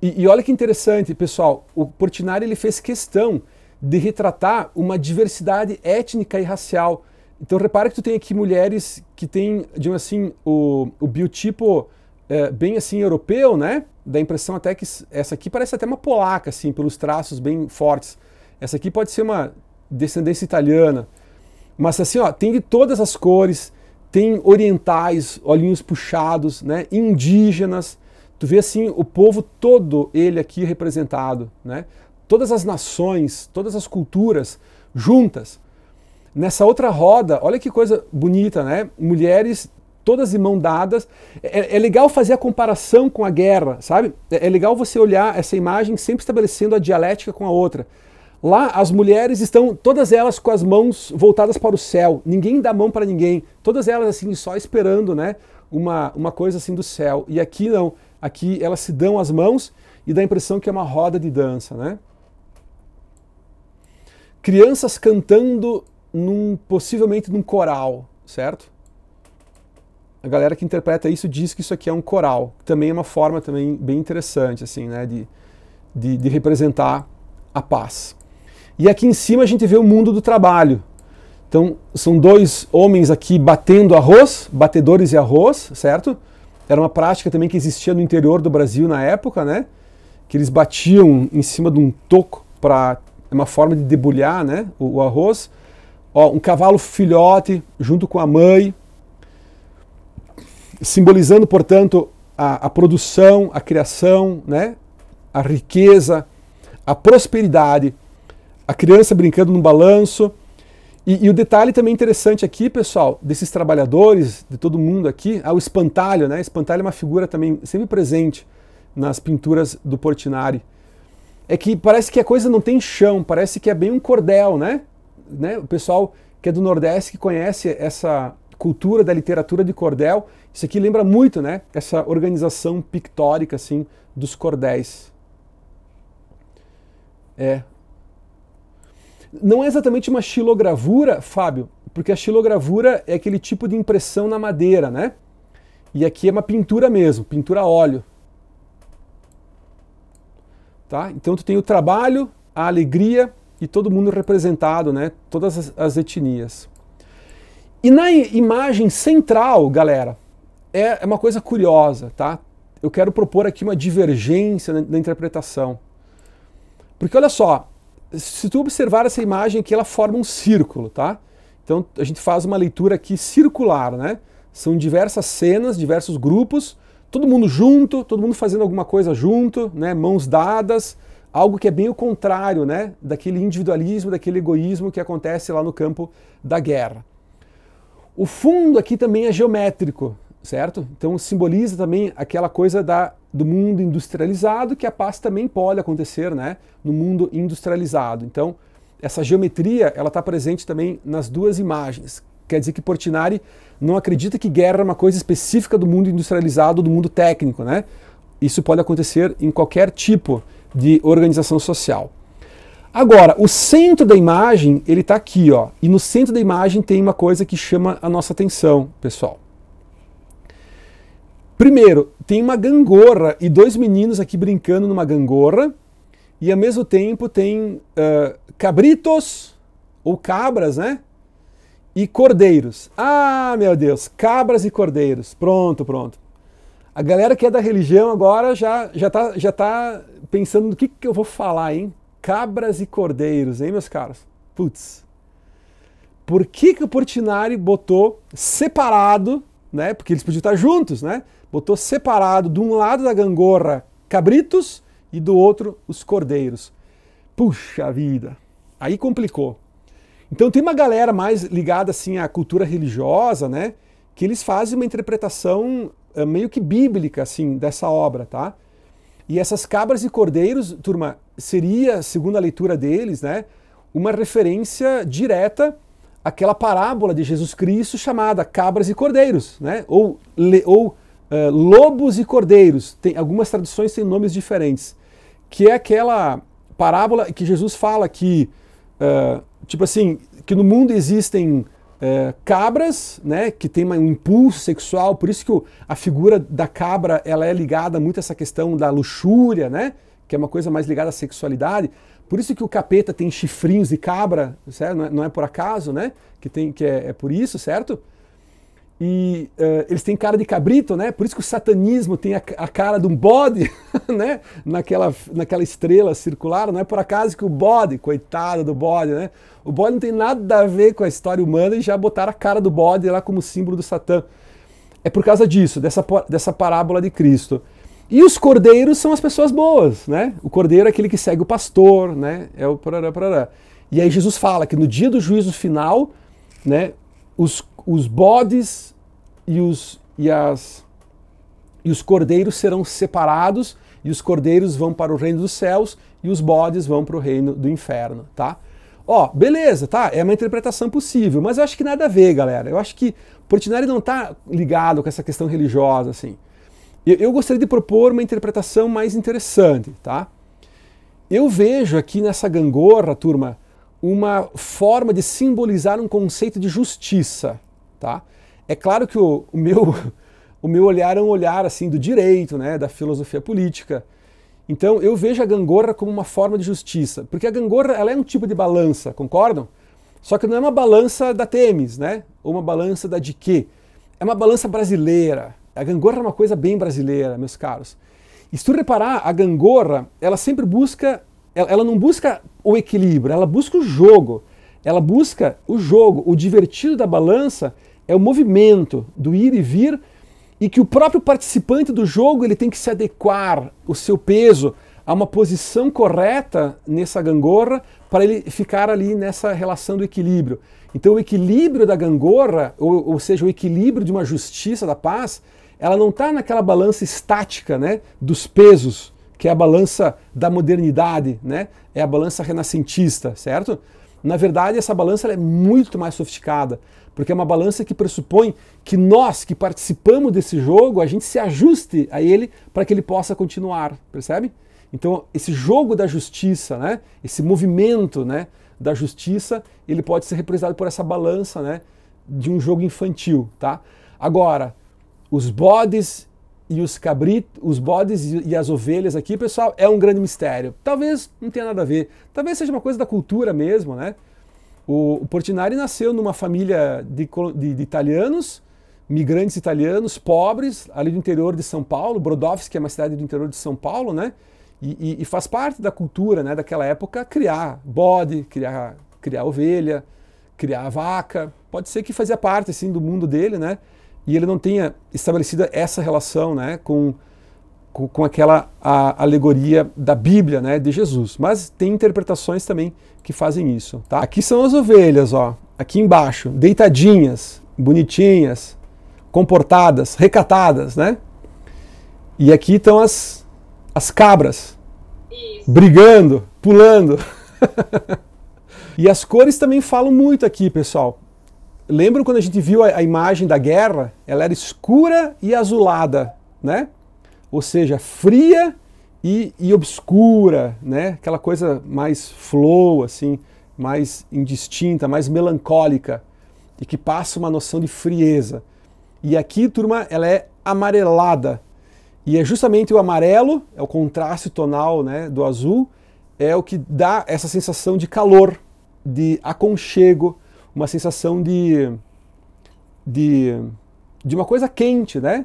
e, e olha que interessante, pessoal, o Portinari ele fez questão de retratar uma diversidade étnica e racial. Então repare que tu tem aqui mulheres que têm, digamos assim, o, o biotipo é, bem assim europeu, né? Da impressão até que essa aqui parece até uma polaca, assim, pelos traços bem fortes. Essa aqui pode ser uma descendência italiana. Mas assim, ó, tem de todas as cores, tem orientais, olhinhos puxados, né? Indígenas, Tu vê assim o povo todo ele aqui representado, né? Todas as nações, todas as culturas juntas. Nessa outra roda, olha que coisa bonita, né? Mulheres todas de mão dadas. É, é, é, legal fazer a comparação com a guerra, sabe? É, é, legal você olhar essa imagem sempre estabelecendo a dialética com a outra. Lá, as mulheres estão todas elas com as mãos voltadas para o céu. Ninguém dá mão para ninguém. Todas elas, assim, só esperando, né? Uma, uma coisa assim do céu. E aqui não. Aqui elas se dão as mãos e dá a impressão que é uma roda de dança, né? Crianças cantando num possivelmente num coral, certo? A galera que interpreta isso diz que isso aqui é um coral, também é uma forma também bem interessante assim, né, de, de, de representar a paz. E aqui em cima a gente vê o mundo do trabalho. Então, são dois homens aqui batendo arroz, batedores de arroz, certo? Era uma prática também que existia no interior do Brasil na época, né? Que eles batiam em cima de um toco para é uma forma de debulhar, né? O, o arroz. Ó, um cavalo filhote junto com a mãe, simbolizando, portanto, a, a produção, a criação, né? A riqueza, a prosperidade. A criança brincando no balanço e, e, o detalhe também interessante aqui, pessoal, desses trabalhadores, de todo mundo aqui, é o espantalho, né? Espantalho é uma figura também sempre presente nas pinturas do Portinari. É que parece que a coisa não tem chão, parece que é bem um cordel, né? né? O pessoal que é do Nordeste que conhece essa cultura da literatura de cordel, isso aqui lembra muito, né? Essa organização pictórica, assim, dos cordéis. É, não é exatamente uma xilogravura, Fábio, porque a xilogravura é aquele tipo de impressão na madeira, né? E aqui é uma pintura mesmo, pintura a óleo. Tá? Então tu tem o trabalho, a alegria e todo mundo representado, né? Todas as, as etnias. E na imagem central, galera, é, é uma coisa curiosa, tá? Eu quero propor aqui uma divergência na, na interpretação. Porque olha só, se tu observar essa imagem aqui, ela forma um círculo, tá? Então a gente faz uma leitura aqui circular, né? São diversas cenas, diversos grupos, todo mundo junto, todo mundo fazendo alguma coisa junto, né? Mãos dadas, algo que é bem o contrário, né? Daquele individualismo, daquele egoísmo que acontece lá no campo da guerra. O fundo aqui também é geométrico, certo? Então simboliza também aquela coisa da do mundo industrializado, que a paz também pode acontecer né, no mundo industrializado. Então, essa geometria ela está presente também nas duas imagens. Quer dizer que Portinari não acredita que guerra é uma coisa específica do mundo industrializado, do mundo técnico. Né? Isso pode acontecer em qualquer tipo de organização social. Agora, o centro da imagem, ele está aqui, ó, e no centro da imagem tem uma coisa que chama a nossa atenção, pessoal. Primeiro, tem uma gangorra e dois meninos aqui brincando numa gangorra, e ao mesmo tempo tem uh, cabritos ou cabras, né? E cordeiros. Ah, meu Deus, cabras e cordeiros. Pronto, pronto. A galera que é da religião agora já já tá, já tá pensando no que, que eu vou falar, hein? Cabras e cordeiros, hein, meus caros? Putz. Por que, que o Portinari botou separado, né? Porque eles podiam estar juntos, né? botou separado de um lado da gangorra cabritos e do outro os cordeiros. Puxa vida, aí complicou. Então tem uma galera mais ligada assim à cultura religiosa, né, que eles fazem uma interpretação eh, meio que bíblica assim dessa obra, tá? E essas cabras e cordeiros, turma, seria, segundo a leitura deles, né, uma referência direta àquela parábola de Jesus Cristo chamada Cabras e Cordeiros, né? Ou, ou eh, lobos e cordeiros, tem, algumas traduções têm nomes diferentes, que é aquela parábola que Jesus fala que, uh, tipo assim, que no mundo existem uh, cabras, né, que tem um impulso sexual, por isso que o, a figura da cabra, ela é ligada muito a essa questão da luxúria, né, que é uma coisa mais ligada à sexualidade, por isso que o capeta tem chifrinhos de cabra, certo? Não é, não é por acaso, né, que, tem, que é, é por isso, certo? E uh, eles têm cara de cabrito, né? Por isso que o satanismo tem a, a cara de um bode, <laughs> né? Naquela, naquela estrela circular. Não é por acaso que o bode, coitado do bode, né? O bode não tem nada a ver com a história humana e já botaram a cara do bode lá como símbolo do Satã. É por causa disso, dessa, dessa parábola de Cristo. E os cordeiros são as pessoas boas, né? O cordeiro é aquele que segue o pastor, né? É o parará, parará. E aí Jesus fala que no dia do juízo final, né? Os os bodes e os, e, as, e os cordeiros serão separados, e os cordeiros vão para o reino dos céus, e os bodes vão para o reino do inferno, tá? Ó, oh, beleza, tá? É uma interpretação possível, mas eu acho que nada a ver, galera. Eu acho que Portinari não tá ligado com essa questão religiosa, assim. Eu, eu gostaria de propor uma interpretação mais interessante, tá? Eu vejo aqui nessa gangorra, turma, uma forma de simbolizar um conceito de justiça tá? É claro que o, o meu <laughs> o meu olhar é um olhar assim do direito, né, da filosofia política. Então eu vejo a gangorra como uma forma de justiça, porque a gangorra ela é um tipo de balança, concordam? Só que não é uma balança da Temes, né? Ou uma balança da quê? É uma balança brasileira. A gangorra é uma coisa bem brasileira, meus caros. E se tu reparar, a gangorra, ela sempre busca, ela não busca o equilíbrio, ela busca o jogo. Ela busca o jogo, o divertido da balança é o movimento do ir e vir e que o próprio participante do jogo ele tem que se adequar o seu peso a uma posição correta nessa gangorra para ele ficar ali nessa relação do equilíbrio. Então o equilíbrio da gangorra, ou, ou seja, o equilíbrio de uma justiça da paz, ela não está naquela balança estática, né, dos pesos, que é a balança da modernidade, né, é a balança renascentista, certo? Na verdade, essa balança é muito mais sofisticada, porque é uma balança que pressupõe que nós que participamos desse jogo, a gente se ajuste a ele para que ele possa continuar, percebe? Então, esse jogo da justiça, né? Esse movimento, né, da justiça, ele pode ser representado por essa balança, né, de um jogo infantil, tá? Agora, os bodes e os cabritos, os bodes e as ovelhas aqui, pessoal, é um grande mistério. Talvez não tenha nada a ver. Talvez seja uma coisa da cultura mesmo, né? O, o Portinari nasceu numa família de, de, de, italianos, migrantes italianos, pobres, ali do interior de São Paulo. Brodowski é uma cidade do interior de São Paulo, né? E, e, e faz parte da cultura né, daquela época criar bode, criar, criar ovelha, criar vaca. Pode ser que fazia parte assim, do mundo dele, né? e ele não tenha estabelecida essa relação né, com, com, com aquela alegoria da Bíblia né, de Jesus. Mas tem interpretações também que fazem isso. Tá? Aqui são as ovelhas, ó, aqui embaixo, deitadinhas, bonitinhas, comportadas, recatadas, né? E aqui estão as, as cabras, isso. brigando, pulando. <laughs> e as cores também falam muito aqui, pessoal lembram quando a gente viu a, a imagem da guerra? Ela era escura e azulada, né? Ou seja, fria e, e obscura, né? Aquela coisa mais flow, assim, mais indistinta, mais melancólica e que passa uma noção de frieza. E aqui, turma, ela é amarelada. E é justamente o amarelo, é o contraste tonal né, do azul, é o que dá essa sensação de calor, de aconchego, uma sensação de, de, de uma coisa quente, né?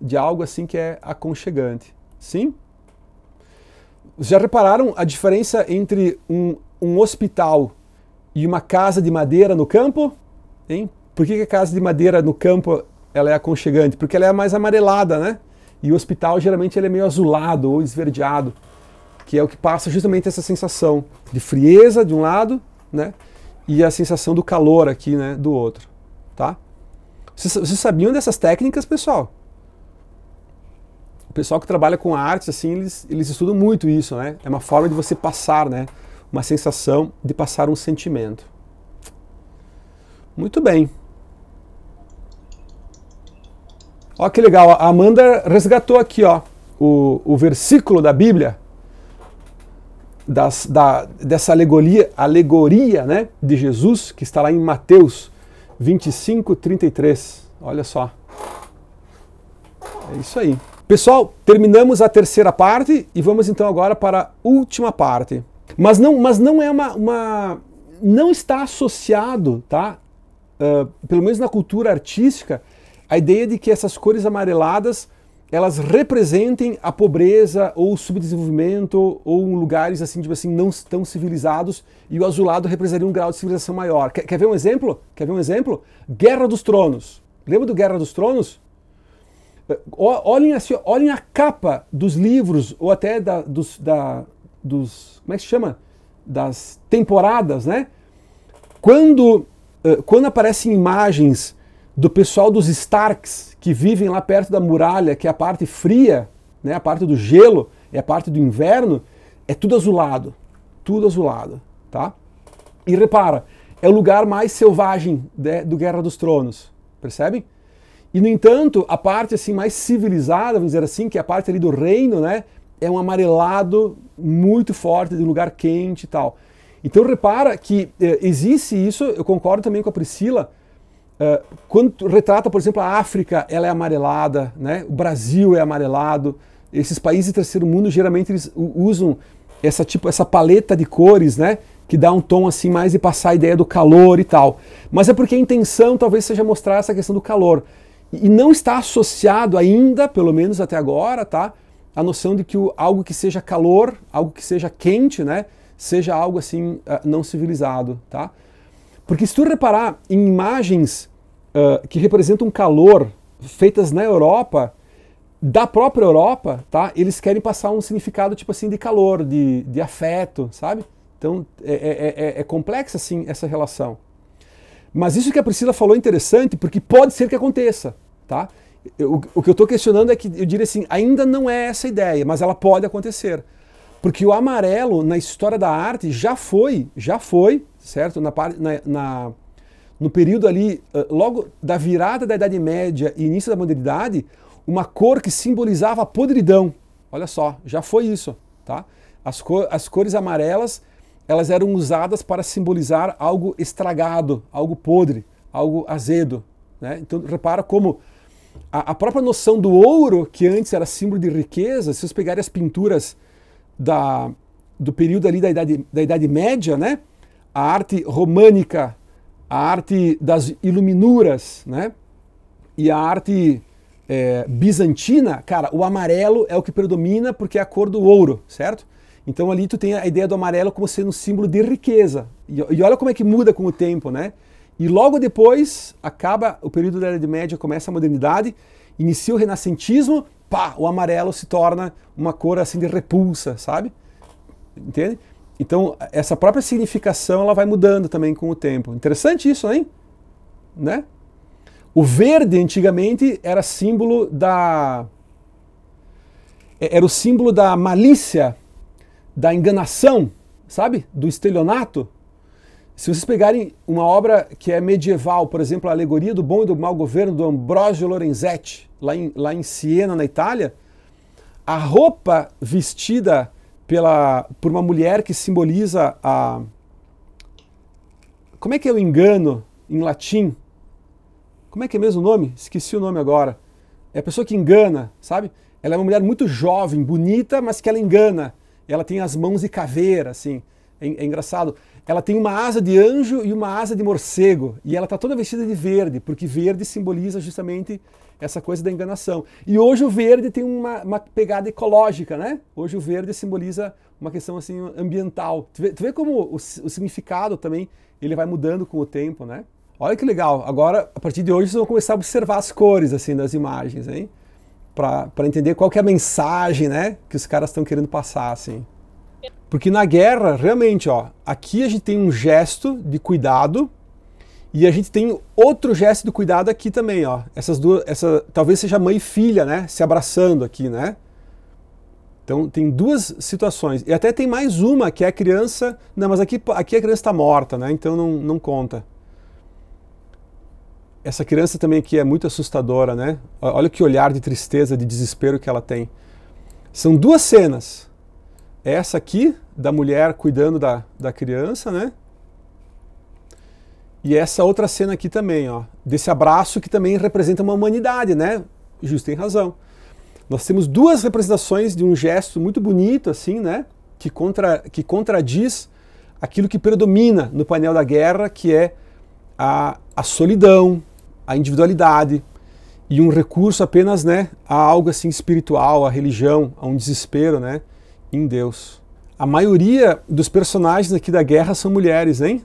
De algo assim que é aconchegante. Sim? Já repararam a diferença entre um, um hospital e uma casa de madeira no campo? Hein? Por que, que a casa de madeira no campo ela é aconchegante? Porque ela é mais amarelada, né? E o hospital geralmente ele é meio azulado ou esverdeado, que é o que passa justamente essa sensação de frieza de um lado, né? e a sensação do calor aqui, né, do outro, tá? Vocês, vocês sabiam dessas técnicas, pessoal? O pessoal que trabalha com artes, assim, eles, eles estudam muito isso, né? É uma forma de você passar, né, uma sensação, de passar um sentimento. Muito bem. Ó que legal, a Amanda resgatou aqui, ó, o, o versículo da Bíblia das, da, dessa alegoria, alegoria né, de Jesus, que está lá em Mateus 25, 33. Olha só. É isso aí. Pessoal, terminamos a terceira parte e vamos então agora para a última parte. Mas não, mas não é uma, uma não está associado, tá? Uh, pelo menos na cultura artística, a ideia de que essas cores amareladas elas representem a pobreza ou o subdesenvolvimento ou lugares assim, tipo assim, não tão civilizados e o azulado representaria um grau de civilização maior. Quer, quer ver um exemplo? Quer ver um exemplo? Guerra dos Tronos. Lembra do Guerra dos Tronos? Olhem, assim, olhem a capa dos livros ou até da, dos, da, dos. Como é que se chama? Das temporadas, né? Quando, eh, quando aparecem imagens do pessoal dos Starks, que vivem lá perto da muralha, que é a parte fria, né, a parte do gelo, é a parte do inverno, é tudo azulado, tudo azulado, tá? E repara, é o lugar mais selvagem do Guerra dos Tronos, percebem? E no entanto, a parte assim mais civilizada, vamos dizer assim, que é a parte ali do reino, né, é um amarelado muito forte, de um lugar quente e tal. Então repara que eh, existe isso, eu concordo também com a Priscila, ah, quando retrata, por exemplo, a África, ela é amarelada, né? o Brasil é amarelado. Esses países do terceiro mundo, geralmente, eles usam essa, tipo, essa paleta de cores, né? que dá um tom assim mais de passar a ideia do calor e tal. Mas é porque a intenção talvez seja mostrar essa questão do calor. E não está associado ainda, pelo menos até agora, tá? A noção de que o, algo que seja calor, algo que seja quente, né? Seja algo assim ah, não civilizado, tá? Porque se tu reparar em imagens ah, que representam calor, feitas na Europa, da própria Europa, tá? Eles querem passar um significado tipo assim de calor, de, de afeto, sabe? Então é, é, é, é, é complexa assim essa relação. Mas isso que a Priscila falou é interessante porque pode ser que aconteça, tá? Eu, o que eu estou questionando é que eu diria assim, ainda não é essa a ideia, mas ela pode acontecer. Porque o amarelo na história da arte já foi, já foi, certo? na, na, no período ali, eh, logo da virada da Idade Média e início da modernidade, uma cor que simbolizava a podridão. Olha só, já foi isso, tá? As, cor, as cores amarelas, elas eram usadas para simbolizar algo estragado, algo podre, algo azedo, né? Então repara como a, a própria noção do ouro, que antes era símbolo de riqueza, se vocês pegarem as pinturas da, do período ali da Idade, da Idade Média, né? A arte românica a arte das iluminuras, né? E a arte é, bizantina, cara, o amarelo é o que predomina porque é a cor do ouro, certo? Então ali tu tem a ideia do amarelo como sendo um símbolo de riqueza. E, e olha como é que muda com o tempo, né? E logo depois acaba o período da Idade Média, começa a modernidade, inicia o renascentismo, pá, o amarelo se torna uma cor assim de repulsa, sabe? Entende? Então, essa própria significação ela vai mudando também com o tempo. Interessante isso, hein? Né? O verde antigamente era símbolo da é, era o símbolo da malícia, da enganação, sabe? Do estelionato. Se vocês pegarem uma obra que é medieval, por exemplo, a Alegoria do Bom e do Mau Governo, do Ambrogio Lorenzetti, lá em, lá em Siena, na Itália, a roupa vestida pela, por uma mulher que simboliza a. Como é que é o engano em latim? Como é que é mesmo o nome? Esqueci o nome agora. É a pessoa que engana, sabe? Ela é uma mulher muito jovem, bonita, mas que ela engana. Ela tem as mãos de caveira, assim. É, é engraçado ela tem uma asa de anjo e uma asa de morcego, e ela está toda vestida de verde, porque verde simboliza justamente essa coisa da enganação. E hoje o verde tem uma, uma pegada ecológica, né? Hoje o verde simboliza uma questão assim ambiental. Tu vê, tu vê como o, o significado também ele vai mudando com o tempo, né? Olha que legal. Agora, a partir de hoje, vocês vão começar a observar as cores assim das imagens, hein? Para entender qual que é a mensagem, né, que os caras estão querendo passar, assim. Porque na guerra, realmente, ó, aqui a gente tem um gesto de cuidado e a gente tem outro gesto de cuidado aqui também, ó. Essas duas, essa talvez seja mãe e filha, né, se abraçando aqui, né? Então tem duas situações. E até tem mais uma, que é a criança. Não, mas aqui, aqui a criança está morta, né? Então não, não conta. Essa criança também aqui é muito assustadora, né? Olha que olhar de tristeza, de desespero que ela tem. São duas cenas essa aqui, da mulher cuidando da, da criança, né? E essa outra cena aqui também, ó, desse abraço que também representa uma humanidade, né? Justo tem razão. Nós temos duas representações de um gesto muito bonito, assim, né? Que, contra, que contradiz aquilo que predomina no painel da guerra, que é a, a solidão, a individualidade e um recurso apenas, né, a algo assim espiritual, a religião, a um desespero, né? em Deus. A maioria dos personagens aqui da guerra são mulheres, hein?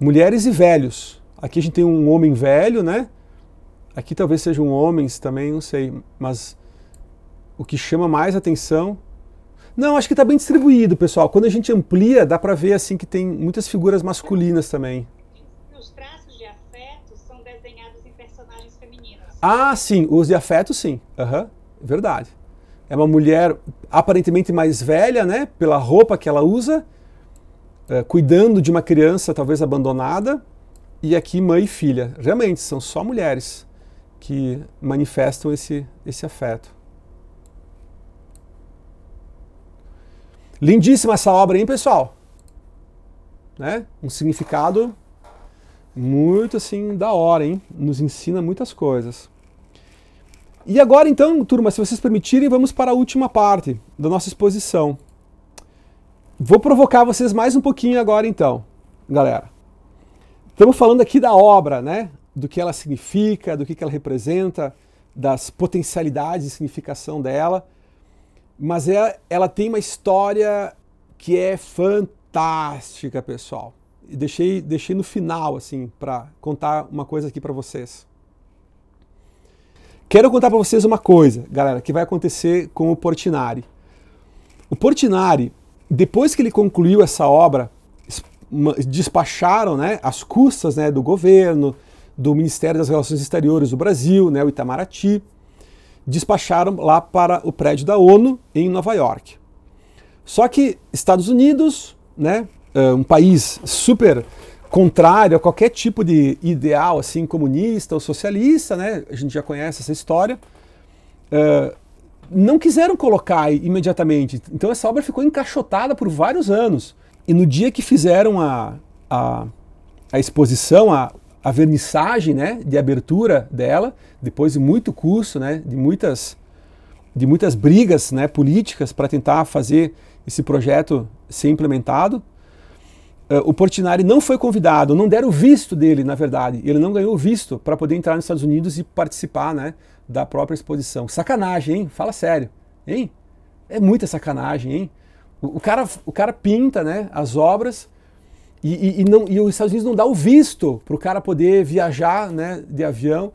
Mulheres e velhos. Aqui a gente tem um homem velho, né? Aqui talvez sejam homens também, não sei. Mas o que chama mais atenção. Não, acho que está bem distribuído, pessoal. Quando a gente amplia, dá para ver assim que tem muitas figuras masculinas também. Os traços de afeto são desenhados em personagens femininos. Ah, sim. Os de afeto, sim. Aham, uhum. verdade é uma mulher aparentemente mais velha, né, pela roupa que ela usa, é, cuidando de uma criança talvez abandonada, e aqui mãe e filha. Realmente, são só mulheres que manifestam esse, esse afeto. Lindíssima essa obra, hein, pessoal? Né? Um significado muito assim da hora, hein? Nos ensina muitas coisas. E agora então, turma, se vocês permitirem, vamos para a última parte da nossa exposição. Vou provocar vocês mais um pouquinho agora então, galera. Estamos falando aqui da obra, né? Do que ela significa, do que ela representa, das potencialidades de significação dela. Mas ela, é, ela tem uma história que é fantástica, pessoal. deixei, deixei no final, assim, para contar uma coisa aqui para vocês. Quero contar para vocês uma coisa, galera, que vai acontecer com o Portinari. O Portinari, depois que ele concluiu essa obra, despacharam né, as custas né, do governo, do Ministério das Relações Exteriores do Brasil, né, o Itamaraty, despacharam lá para o prédio da ONU em Nova York. Só que Estados Unidos, né, eh, um país super contrário a qualquer tipo de ideal assim comunista ou socialista, né? A gente já conhece essa história. Uh, não quiseram colocar imediatamente. Então essa obra ficou encaixotada por vários anos. E no dia que fizeram a, a, a exposição, a, a vernissagem né, de abertura dela, depois de muito custo, né, de, muitas, de muitas brigas né, políticas para tentar fazer esse projeto ser implementado, eh, o Portinari não foi convidado, não deram o visto dele, na verdade. Ele não ganhou o visto para poder entrar nos Estados Unidos e participar né, da própria exposição. Sacanagem, hein? Fala sério, hein? É muita sacanagem, hein? O, o cara, o cara pinta né, as obras e, e, e, não, e os Estados Unidos não dá o visto para o cara poder viajar né, de avião.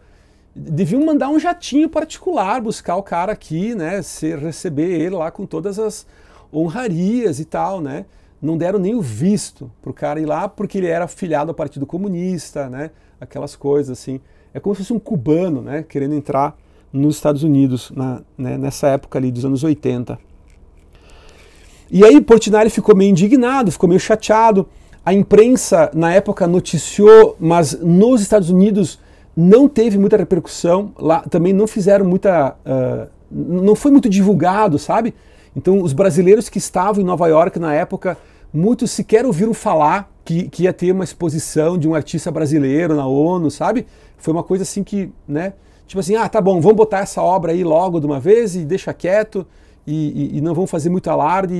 Deviam mandar um jatinho particular buscar o cara aqui, né? Ser receber ele lá com todas as honrarias e tal, né? não deram nem o visto para o cara ir lá porque ele era filiado ao Partido Comunista, né? Aquelas coisas assim. É como se fosse um cubano, né? Querendo entrar nos Estados Unidos na, né? nessa época ali dos anos 80. E aí Portinari ficou meio indignado, ficou meio chateado. A imprensa na época noticiou, mas nos Estados Unidos não teve muita repercussão. Lá também não fizeram muita, uh, não foi muito divulgado, sabe? Então, os brasileiros que estavam em Nova York na época, muitos sequer ouviram falar que, que ia ter uma exposição de um artista brasileiro na ONU, sabe? Foi uma coisa assim que, né? Tipo assim, ah, tá bom, vamos botar essa obra aí logo de uma vez e deixa quieto e, e, e não vamos fazer muito alarde e,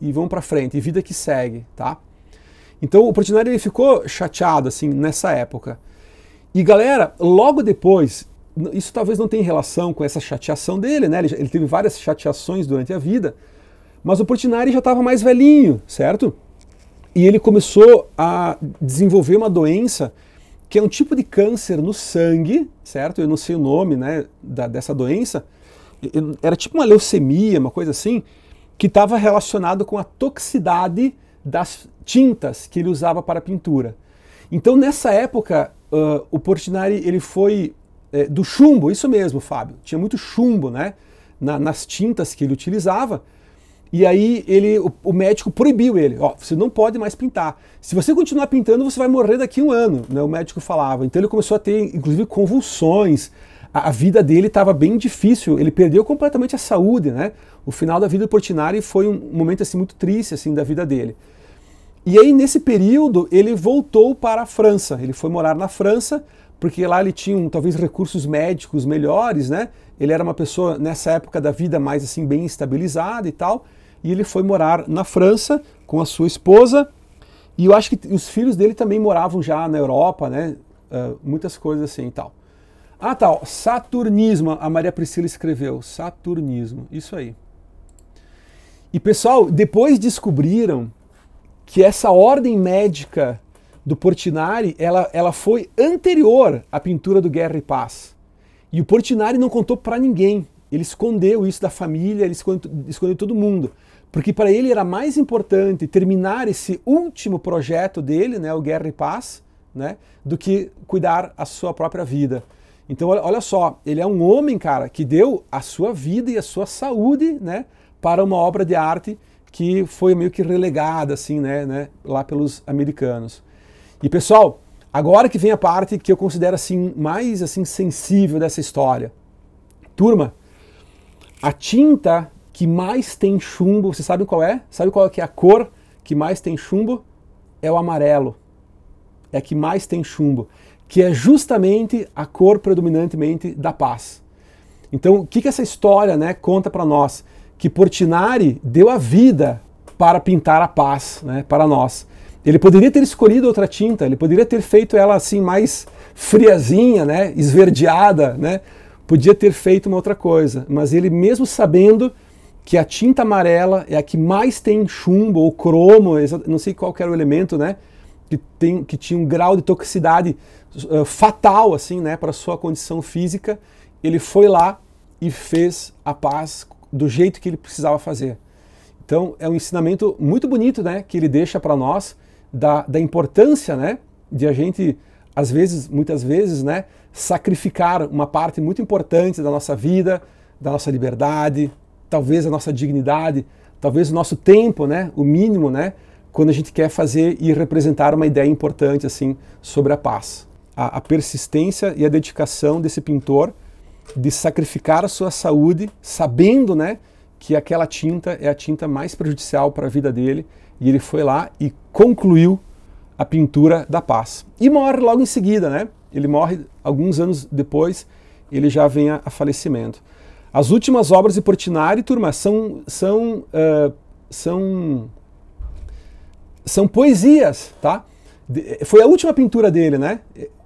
e, e vamos para frente. E vida que segue, tá? Então o Portinari ele ficou chateado assim nessa época. E galera, logo depois isso talvez não tenha relação com essa chateação dele, né? Ele, ele teve várias chateações durante a vida, mas o Portinari já estava mais velhinho, certo? E ele começou a desenvolver uma doença que é um tipo de câncer no sangue, certo? Eu não sei o nome, né, da, dessa doença. Era tipo uma leucemia, uma coisa assim, que estava relacionado com a toxicidade das tintas que ele usava para pintura. Então, nessa época, uh, o Portinari ele foi é, do chumbo, isso mesmo, Fábio. Tinha muito chumbo, né? Na, nas tintas que ele utilizava. E aí ele, o, o, médico proibiu ele, ó, você não pode mais pintar. Se você continuar pintando, você vai morrer daqui a um ano, né? O médico falava. Então ele começou a ter, inclusive, convulsões. A, a vida dele estava bem difícil. Ele perdeu completamente a saúde, né? O final da vida do Portinari foi um, um momento assim muito triste assim da vida dele. E aí nesse período ele voltou para a França. Ele foi morar na França porque lá ele tinha talvez recursos médicos melhores, né? Ele era uma pessoa nessa época da vida mais assim bem estabilizada e tal, e ele foi morar na França com a sua esposa. E eu acho que os filhos dele também moravam já na Europa, né? Uh, muitas coisas assim e tal. Ah, tal, tá, Saturnismo, a Maria Priscila escreveu, Saturnismo, isso aí. E pessoal, depois descobriram que essa ordem médica do Portinari, ela, ela foi anterior à pintura do Guerra e Paz. E o Portinari não contou para ninguém. Ele escondeu isso da família, ele escondeu, escondeu todo mundo. Porque para ele era mais importante terminar esse último projeto dele, né, o Guerra e Paz, né, do que cuidar a sua própria vida. Então, olha só, ele é um homem, cara, que deu a sua vida e a sua saúde, né, para uma obra de arte que foi meio que relegada, assim, né, né lá pelos americanos. E pessoal, agora que vem a parte que eu considero assim mais assim sensível dessa história. Turma, a tinta que mais tem chumbo, vocês sabem qual é? Sabe qual é, é a cor que mais tem chumbo? É o amarelo. É a que mais tem chumbo, que é justamente a cor predominantemente da paz. Então, o que, que essa história né, conta para nós? Que Portinari deu a vida para pintar a paz né, para nós. Ele poderia ter escolhido outra tinta, ele poderia ter feito ela assim mais friazinha, né, esverdeada, né? Podia ter feito uma outra coisa, mas ele mesmo sabendo que a tinta amarela é a que mais tem chumbo ou cromo, não sei qual era o elemento, né? Que, tem, que tinha um grau de toxicidade uh, fatal, assim, né, para sua condição física. Ele foi lá e fez a paz do jeito que ele precisava fazer. Então é um ensinamento muito bonito, né, que ele deixa para nós da, da importância, né, de a gente, às vezes, muitas vezes, né, sacrificar uma parte muito importante da nossa vida, da nossa liberdade, talvez a nossa dignidade, talvez o nosso tempo, né, o mínimo, né, quando a gente quer fazer e representar uma ideia importante assim sobre a paz. A, a persistência e a dedicação desse pintor de sacrificar a sua saúde, sabendo, né, que aquela tinta é a tinta mais prejudicial para a vida dele e ele foi lá e concluiu a pintura da paz. E morre logo em seguida, né? Ele morre alguns anos depois, ele já vem a, a falecimento. As últimas obras de Portinari, turma, são, são, uh, são, são poesias, tá? De, eh, foi a última pintura dele, né?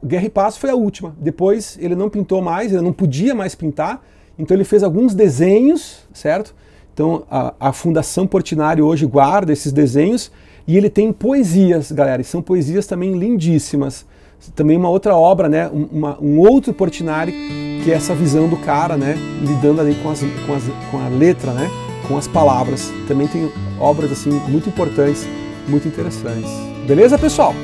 Guerra e Paz foi a última. Depois ele não pintou mais, ele não podia mais pintar, então ele fez alguns desenhos, certo? Então a, a Fundação Portinari hoje guarda esses desenhos e ele tem poesias, galera, e são poesias também lindíssimas. Também uma outra obra, né, uma, um outro Portinari, que é essa visão do cara, né, lidando ali com, as, com, as, com a letra, né, com as palavras. Também tem obras assim muito importantes, muito interessantes. Beleza, pessoal?